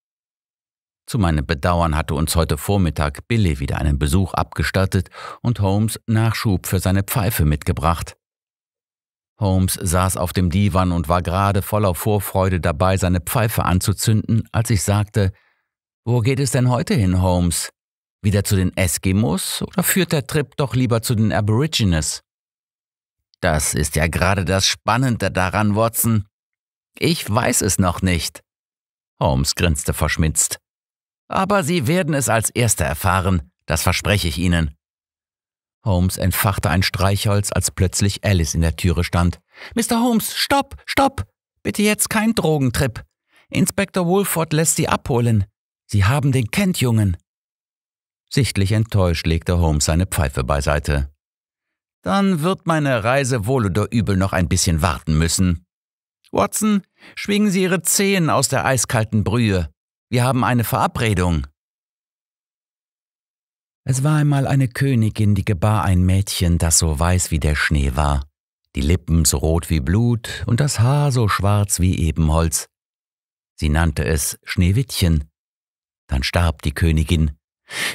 Zu meinem Bedauern hatte uns heute Vormittag Billy wieder einen Besuch abgestattet und Holmes Nachschub für seine Pfeife mitgebracht. Holmes saß auf dem Divan und war gerade voller Vorfreude dabei, seine Pfeife anzuzünden, als ich sagte, Wo geht es denn heute hin, Holmes? Wieder zu den Eskimos oder führt der Trip doch lieber zu den Aborigines? Das ist ja gerade das Spannende daran, Watson. Ich weiß es noch nicht. Holmes grinste verschmitzt. Aber Sie werden es als Erster erfahren, das verspreche ich Ihnen. Holmes entfachte ein Streichholz, als plötzlich Alice in der Türe stand. Mr. Holmes, stopp, stopp! Bitte jetzt kein Drogentrip. Inspektor Wolford lässt Sie abholen. Sie haben den Kent-Jungen. Sichtlich enttäuscht legte Holmes seine Pfeife beiseite. Dann wird meine Reise wohl oder übel noch ein bisschen warten müssen. Watson, schwingen Sie Ihre Zehen aus der eiskalten Brühe. Wir haben eine Verabredung. Es war einmal eine Königin, die gebar ein Mädchen, das so weiß wie der Schnee war, die Lippen so rot wie Blut und das Haar so schwarz wie Ebenholz. Sie nannte es Schneewittchen. Dann starb die Königin.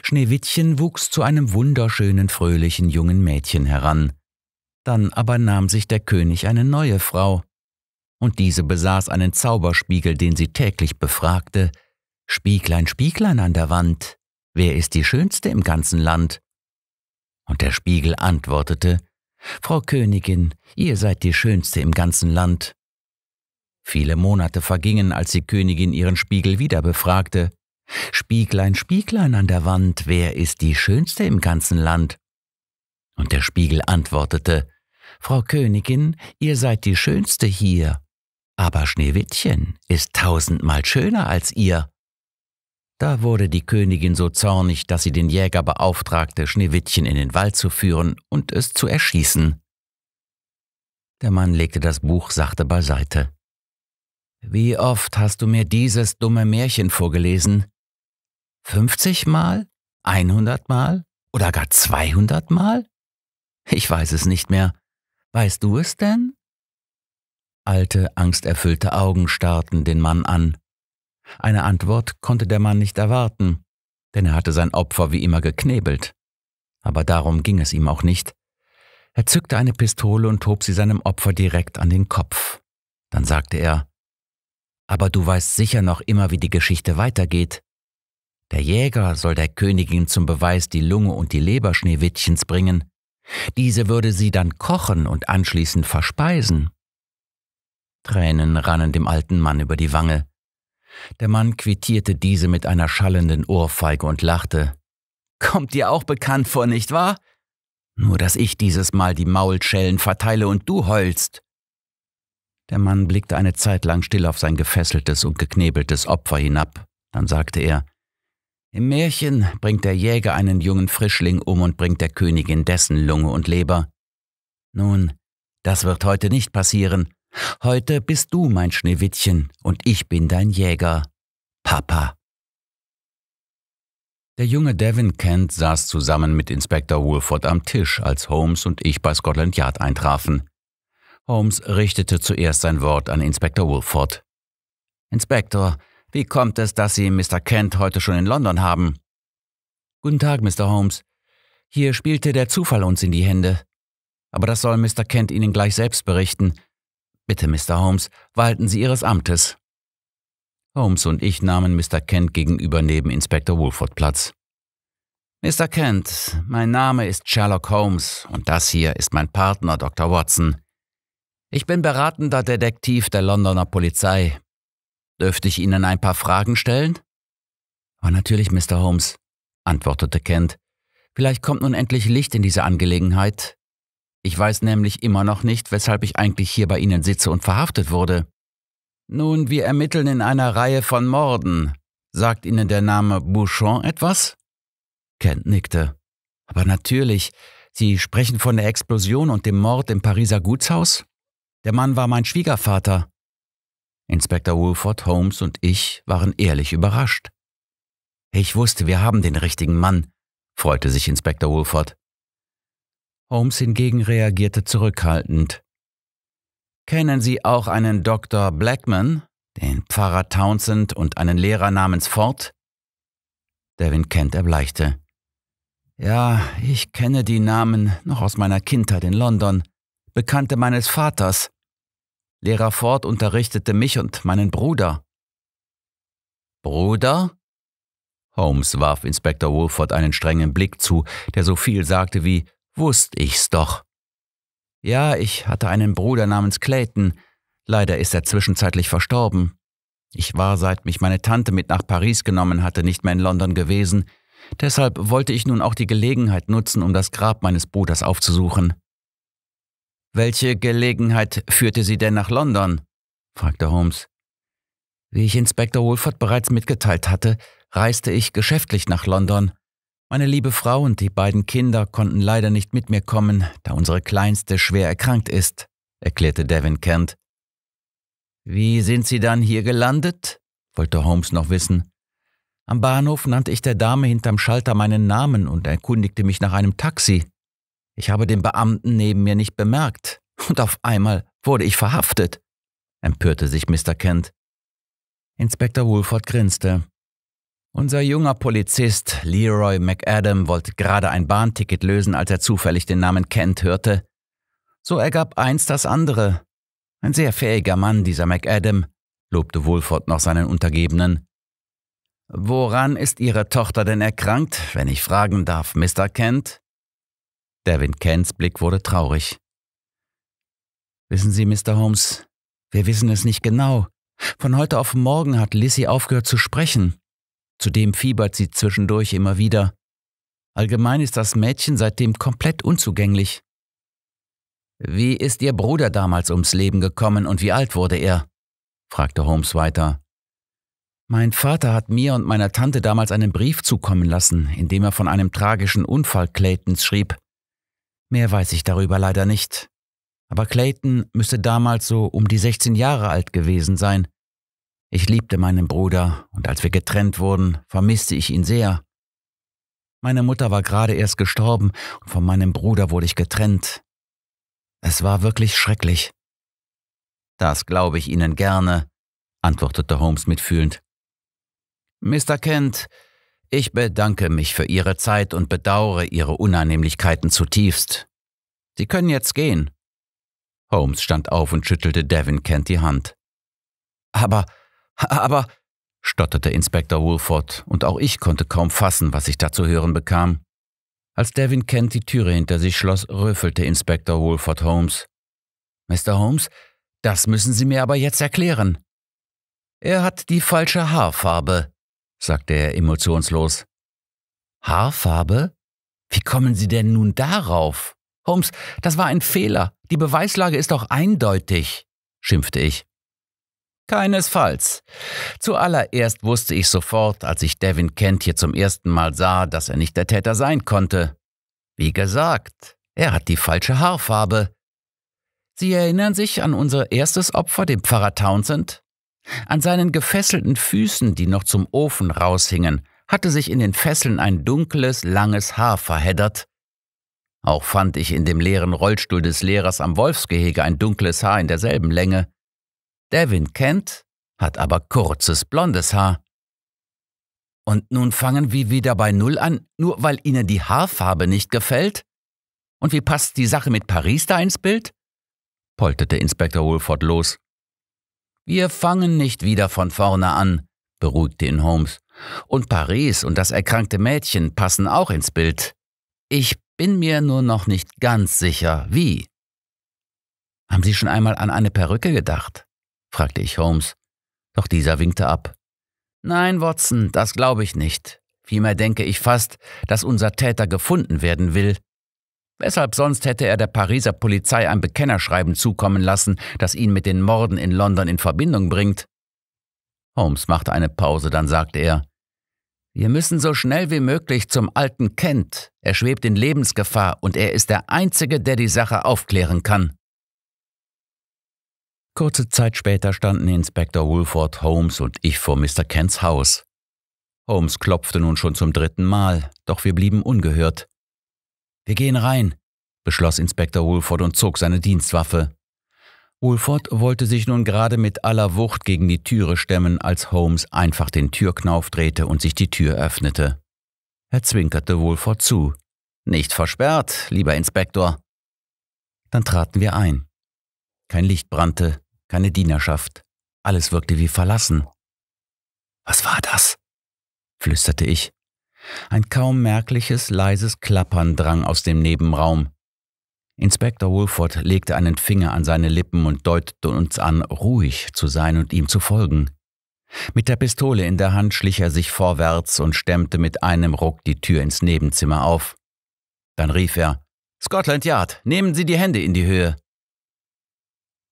Schneewittchen wuchs zu einem wunderschönen, fröhlichen jungen Mädchen heran. Dann aber nahm sich der König eine neue Frau. Und diese besaß einen Zauberspiegel, den sie täglich befragte, Spieglein, Spieglein an der Wand, wer ist die Schönste im ganzen Land? Und der Spiegel antwortete, Frau Königin, ihr seid die Schönste im ganzen Land. Viele Monate vergingen, als die Königin ihren Spiegel wieder befragte. Spieglein, Spieglein an der Wand, wer ist die Schönste im ganzen Land? Und der Spiegel antwortete, Frau Königin, ihr seid die Schönste hier, aber Schneewittchen ist tausendmal schöner als ihr. Da wurde die Königin so zornig, dass sie den Jäger beauftragte, Schneewittchen in den Wald zu führen und es zu erschießen. Der Mann legte das Buch sachte beiseite. Wie oft hast du mir dieses dumme Märchen vorgelesen? Fünfzigmal? Einhundertmal? Oder gar zweihundertmal? Ich weiß es nicht mehr. Weißt du es denn? Alte, angsterfüllte Augen starrten den Mann an. Eine Antwort konnte der Mann nicht erwarten, denn er hatte sein Opfer wie immer geknebelt. Aber darum ging es ihm auch nicht. Er zückte eine Pistole und hob sie seinem Opfer direkt an den Kopf. Dann sagte er, Aber du weißt sicher noch immer, wie die Geschichte weitergeht. Der Jäger soll der Königin zum Beweis die Lunge und die Leber Schneewittchens bringen. Diese würde sie dann kochen und anschließend verspeisen. Tränen rannen dem alten Mann über die Wange. Der Mann quittierte diese mit einer schallenden Ohrfeige und lachte. Kommt dir auch bekannt vor, nicht wahr? Nur dass ich dieses Mal die Maulschellen verteile und du heulst. Der Mann blickte eine Zeit lang still auf sein gefesseltes und geknebeltes Opfer hinab, dann sagte er Im Märchen bringt der Jäger einen jungen Frischling um und bringt der Königin dessen Lunge und Leber. Nun, das wird heute nicht passieren, Heute bist du mein Schneewittchen und ich bin dein Jäger, Papa. Der junge Devin Kent saß zusammen mit Inspektor Woolford am Tisch, als Holmes und ich bei Scotland Yard eintrafen. Holmes richtete zuerst sein Wort an Inspektor Woolford. Inspektor, wie kommt es, dass Sie Mr. Kent heute schon in London haben? Guten Tag, Mr. Holmes. Hier spielte der Zufall uns in die Hände. Aber das soll Mr. Kent Ihnen gleich selbst berichten. Bitte, Mr. Holmes, walten Sie Ihres Amtes. Holmes und ich nahmen Mr. Kent gegenüber neben Inspektor Wolford Platz. Mr. Kent, mein Name ist Sherlock Holmes und das hier ist mein Partner Dr. Watson. Ich bin beratender Detektiv der Londoner Polizei. Dürfte ich Ihnen ein paar Fragen stellen? Aber natürlich, Mr. Holmes, antwortete Kent. Vielleicht kommt nun endlich Licht in diese Angelegenheit. Ich weiß nämlich immer noch nicht, weshalb ich eigentlich hier bei Ihnen sitze und verhaftet wurde. Nun, wir ermitteln in einer Reihe von Morden. Sagt Ihnen der Name Bouchon etwas? Kent nickte. Aber natürlich, Sie sprechen von der Explosion und dem Mord im Pariser Gutshaus? Der Mann war mein Schwiegervater. Inspektor Wilford Holmes und ich waren ehrlich überrascht. Ich wusste, wir haben den richtigen Mann, freute sich Inspektor Wilford. Holmes hingegen reagierte zurückhaltend. Kennen Sie auch einen Dr. Blackman, den Pfarrer Townsend und einen Lehrer namens Ford? Devin Kent erbleichte. Ja, ich kenne die Namen noch aus meiner Kindheit in London, Bekannte meines Vaters. Lehrer Ford unterrichtete mich und meinen Bruder. Bruder? Holmes warf Inspektor Wolford einen strengen Blick zu, der so viel sagte wie wusste ich's doch. Ja, ich hatte einen Bruder namens Clayton, leider ist er zwischenzeitlich verstorben. Ich war, seit mich meine Tante mit nach Paris genommen hatte, nicht mehr in London gewesen, deshalb wollte ich nun auch die Gelegenheit nutzen, um das Grab meines Bruders aufzusuchen. Welche Gelegenheit führte Sie denn nach London? fragte Holmes. Wie ich Inspektor Wolford bereits mitgeteilt hatte, reiste ich geschäftlich nach London, meine liebe Frau und die beiden Kinder konnten leider nicht mit mir kommen, da unsere Kleinste schwer erkrankt ist, erklärte Devin Kent. Wie sind Sie dann hier gelandet? wollte Holmes noch wissen. Am Bahnhof nannte ich der Dame hinterm Schalter meinen Namen und erkundigte mich nach einem Taxi. Ich habe den Beamten neben mir nicht bemerkt, und auf einmal wurde ich verhaftet, empörte sich Mr. Kent. Inspektor Woolford grinste. Unser junger Polizist Leroy McAdam wollte gerade ein Bahnticket lösen, als er zufällig den Namen Kent hörte. So ergab eins das andere. Ein sehr fähiger Mann, dieser McAdam, lobte Wohlfort noch seinen Untergebenen. Woran ist Ihre Tochter denn erkrankt, wenn ich fragen darf, Mr. Kent? Devin Kents Blick wurde traurig. Wissen Sie, Mr. Holmes, wir wissen es nicht genau. Von heute auf morgen hat Lizzie aufgehört zu sprechen. Zudem fiebert sie zwischendurch immer wieder. Allgemein ist das Mädchen seitdem komplett unzugänglich. Wie ist Ihr Bruder damals ums Leben gekommen und wie alt wurde er? fragte Holmes weiter. Mein Vater hat mir und meiner Tante damals einen Brief zukommen lassen, in dem er von einem tragischen Unfall Claytons schrieb. Mehr weiß ich darüber leider nicht. Aber Clayton müsste damals so um die 16 Jahre alt gewesen sein. Ich liebte meinen Bruder und als wir getrennt wurden, vermisste ich ihn sehr. Meine Mutter war gerade erst gestorben und von meinem Bruder wurde ich getrennt. Es war wirklich schrecklich. Das glaube ich Ihnen gerne, antwortete Holmes mitfühlend. Mr. Kent, ich bedanke mich für Ihre Zeit und bedauere Ihre Unannehmlichkeiten zutiefst. Sie können jetzt gehen. Holmes stand auf und schüttelte Devin Kent die Hand. Aber aber, stotterte Inspektor Wolford, und auch ich konnte kaum fassen, was ich da zu hören bekam. Als Devin Kent die Türe hinter sich schloss, röfelte Inspektor Wolford Holmes. Mr. Holmes, das müssen Sie mir aber jetzt erklären. Er hat die falsche Haarfarbe, sagte er emotionslos. Haarfarbe? Wie kommen Sie denn nun darauf? Holmes, das war ein Fehler. Die Beweislage ist doch eindeutig, schimpfte ich. Keinesfalls. Zuallererst wusste ich sofort, als ich Devin Kent hier zum ersten Mal sah, dass er nicht der Täter sein konnte. Wie gesagt, er hat die falsche Haarfarbe. Sie erinnern sich an unser erstes Opfer, den Pfarrer Townsend? An seinen gefesselten Füßen, die noch zum Ofen raushingen, hatte sich in den Fesseln ein dunkles, langes Haar verheddert. Auch fand ich in dem leeren Rollstuhl des Lehrers am Wolfsgehege ein dunkles Haar in derselben Länge. Devin Kent hat aber kurzes blondes Haar. Und nun fangen wir wieder bei Null an, nur weil ihnen die Haarfarbe nicht gefällt? Und wie passt die Sache mit Paris da ins Bild? polterte Inspektor Wolford los. Wir fangen nicht wieder von vorne an, beruhigte ihn Holmes. Und Paris und das erkrankte Mädchen passen auch ins Bild. Ich bin mir nur noch nicht ganz sicher, wie. Haben Sie schon einmal an eine Perücke gedacht? fragte ich Holmes, doch dieser winkte ab. Nein, Watson, das glaube ich nicht. Vielmehr denke ich fast, dass unser Täter gefunden werden will. Weshalb sonst hätte er der Pariser Polizei ein Bekennerschreiben zukommen lassen, das ihn mit den Morden in London in Verbindung bringt? Holmes machte eine Pause, dann sagte er Wir müssen so schnell wie möglich zum alten Kent. Er schwebt in Lebensgefahr und er ist der Einzige, der die Sache aufklären kann. Kurze Zeit später standen Inspektor Woolford, Holmes und ich vor Mr. Kents Haus. Holmes klopfte nun schon zum dritten Mal, doch wir blieben ungehört. Wir gehen rein, beschloss Inspektor Woolford und zog seine Dienstwaffe. Woolford wollte sich nun gerade mit aller Wucht gegen die Türe stemmen, als Holmes einfach den Türknauf drehte und sich die Tür öffnete. Er zwinkerte Woolford zu. Nicht versperrt, lieber Inspektor. Dann traten wir ein. Kein Licht brannte, keine Dienerschaft. Alles wirkte wie verlassen. Was war das? flüsterte ich. Ein kaum merkliches, leises Klappern drang aus dem Nebenraum. Inspektor Wolford legte einen Finger an seine Lippen und deutete uns an, ruhig zu sein und ihm zu folgen. Mit der Pistole in der Hand schlich er sich vorwärts und stemmte mit einem Ruck die Tür ins Nebenzimmer auf. Dann rief er Scotland Yard, nehmen Sie die Hände in die Höhe.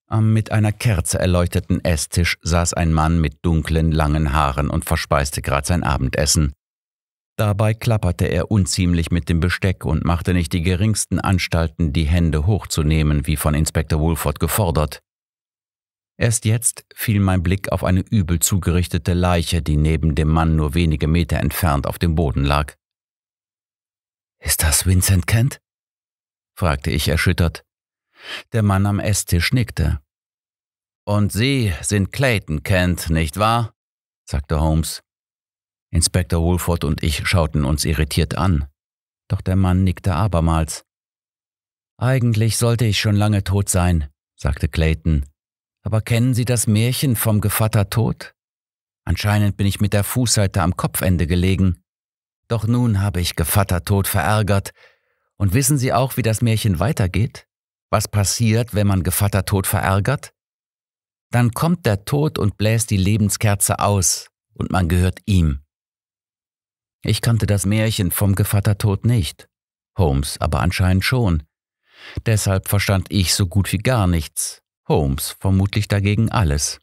Am mit einer Kerze erleuchteten Esstisch saß ein Mann mit dunklen, langen Haaren und verspeiste gerade sein Abendessen. Dabei klapperte er unziemlich mit dem Besteck und machte nicht die geringsten Anstalten, die Hände hochzunehmen, wie von Inspektor Woolford gefordert. Erst jetzt fiel mein Blick auf eine übel zugerichtete Leiche, die neben dem Mann nur wenige Meter entfernt auf dem Boden lag. Ist das Vincent Kent? fragte ich erschüttert. Der Mann am Esstisch nickte. Und Sie sind Clayton Kent, nicht wahr? sagte Holmes. Inspektor Woolford und ich schauten uns irritiert an. Doch der Mann nickte abermals. Eigentlich sollte ich schon lange tot sein, sagte Clayton. Aber kennen Sie das Märchen vom Gevatter Tod? Anscheinend bin ich mit der Fußseite am Kopfende gelegen. Doch nun habe ich Gevatter Tod verärgert. Und wissen Sie auch, wie das Märchen weitergeht? Was passiert, wenn man Gevatter Tod verärgert? Dann kommt der Tod und bläst die Lebenskerze aus und man gehört ihm. Ich kannte das Märchen vom Gevatter Tod nicht, Holmes aber anscheinend schon. Deshalb verstand ich so gut wie gar nichts, Holmes vermutlich dagegen alles.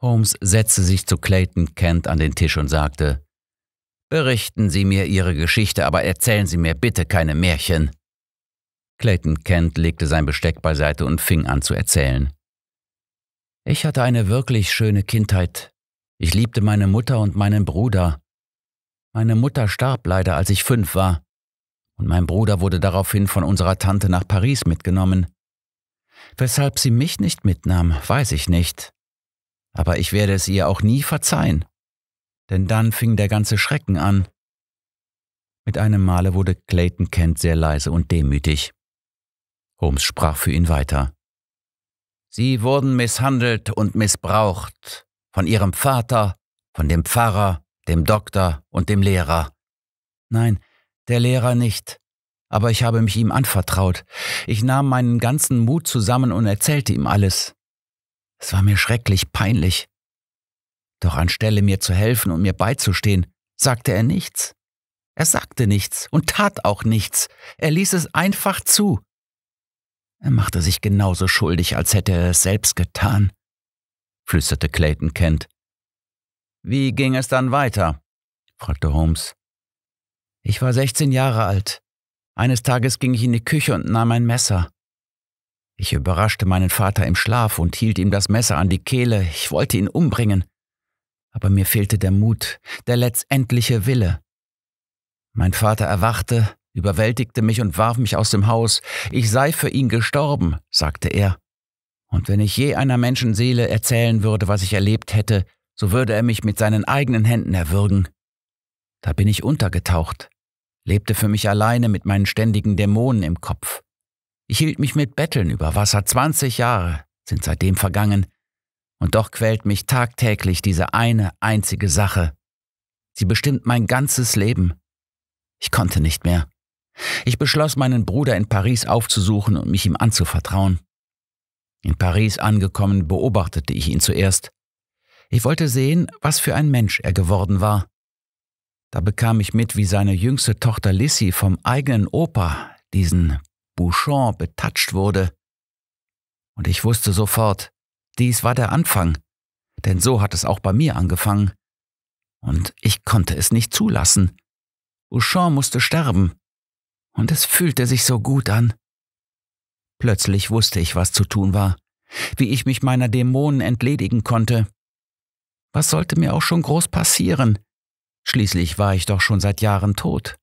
Holmes setzte sich zu Clayton Kent an den Tisch und sagte, Berichten Sie mir Ihre Geschichte, aber erzählen Sie mir bitte keine Märchen. Clayton Kent legte sein Besteck beiseite und fing an zu erzählen. Ich hatte eine wirklich schöne Kindheit. Ich liebte meine Mutter und meinen Bruder. Meine Mutter starb leider, als ich fünf war, und mein Bruder wurde daraufhin von unserer Tante nach Paris mitgenommen. Weshalb sie mich nicht mitnahm, weiß ich nicht. Aber ich werde es ihr auch nie verzeihen. Denn dann fing der ganze Schrecken an. Mit einem Male wurde Clayton Kent sehr leise und demütig. Holmes sprach für ihn weiter. Sie wurden misshandelt und missbraucht von ihrem Vater, von dem Pfarrer, dem Doktor und dem Lehrer. Nein, der Lehrer nicht, aber ich habe mich ihm anvertraut. Ich nahm meinen ganzen Mut zusammen und erzählte ihm alles. Es war mir schrecklich peinlich. Doch anstelle mir zu helfen und mir beizustehen, sagte er nichts. Er sagte nichts und tat auch nichts. Er ließ es einfach zu. Er machte sich genauso schuldig, als hätte er es selbst getan, flüsterte Clayton Kent. Wie ging es dann weiter? fragte Holmes. Ich war 16 Jahre alt. Eines Tages ging ich in die Küche und nahm ein Messer. Ich überraschte meinen Vater im Schlaf und hielt ihm das Messer an die Kehle. Ich wollte ihn umbringen. Aber mir fehlte der Mut, der letztendliche Wille. Mein Vater erwachte, überwältigte mich und warf mich aus dem Haus. Ich sei für ihn gestorben, sagte er. Und wenn ich je einer Menschenseele erzählen würde, was ich erlebt hätte, so würde er mich mit seinen eigenen Händen erwürgen. Da bin ich untergetaucht, lebte für mich alleine mit meinen ständigen Dämonen im Kopf. Ich hielt mich mit Betteln über Wasser, 20 Jahre sind seitdem vergangen, und doch quält mich tagtäglich diese eine einzige Sache. Sie bestimmt mein ganzes Leben. Ich konnte nicht mehr. Ich beschloss, meinen Bruder in Paris aufzusuchen und mich ihm anzuvertrauen. In Paris angekommen beobachtete ich ihn zuerst. Ich wollte sehen, was für ein Mensch er geworden war. Da bekam ich mit, wie seine jüngste Tochter Lissy vom eigenen Opa, diesen Bouchon, betatscht wurde. Und ich wusste sofort, dies war der Anfang, denn so hat es auch bei mir angefangen. Und ich konnte es nicht zulassen. Bouchon musste sterben und es fühlte sich so gut an. Plötzlich wusste ich, was zu tun war, wie ich mich meiner Dämonen entledigen konnte. Was sollte mir auch schon groß passieren? Schließlich war ich doch schon seit Jahren tot.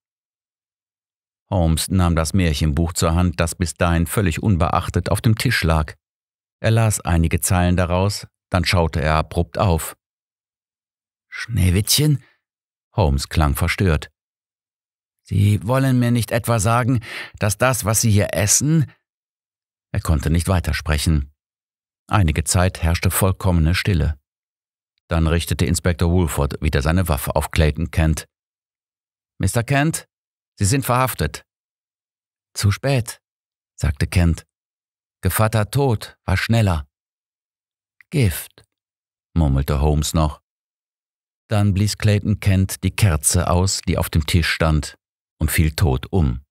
Holmes nahm das Märchenbuch zur Hand, das bis dahin völlig unbeachtet auf dem Tisch lag. Er las einige Zeilen daraus, dann schaute er abrupt auf. Schneewittchen? Holmes klang verstört. Sie wollen mir nicht etwa sagen, dass das, was Sie hier essen... Er konnte nicht weitersprechen. Einige Zeit herrschte vollkommene Stille. Dann richtete Inspektor Woolford wieder seine Waffe auf Clayton Kent. Mr. Kent, Sie sind verhaftet. Zu spät, sagte Kent. Gevatter Tod war schneller. Gift, murmelte Holmes noch. Dann blies Clayton Kent die Kerze aus, die auf dem Tisch stand und fiel tot um.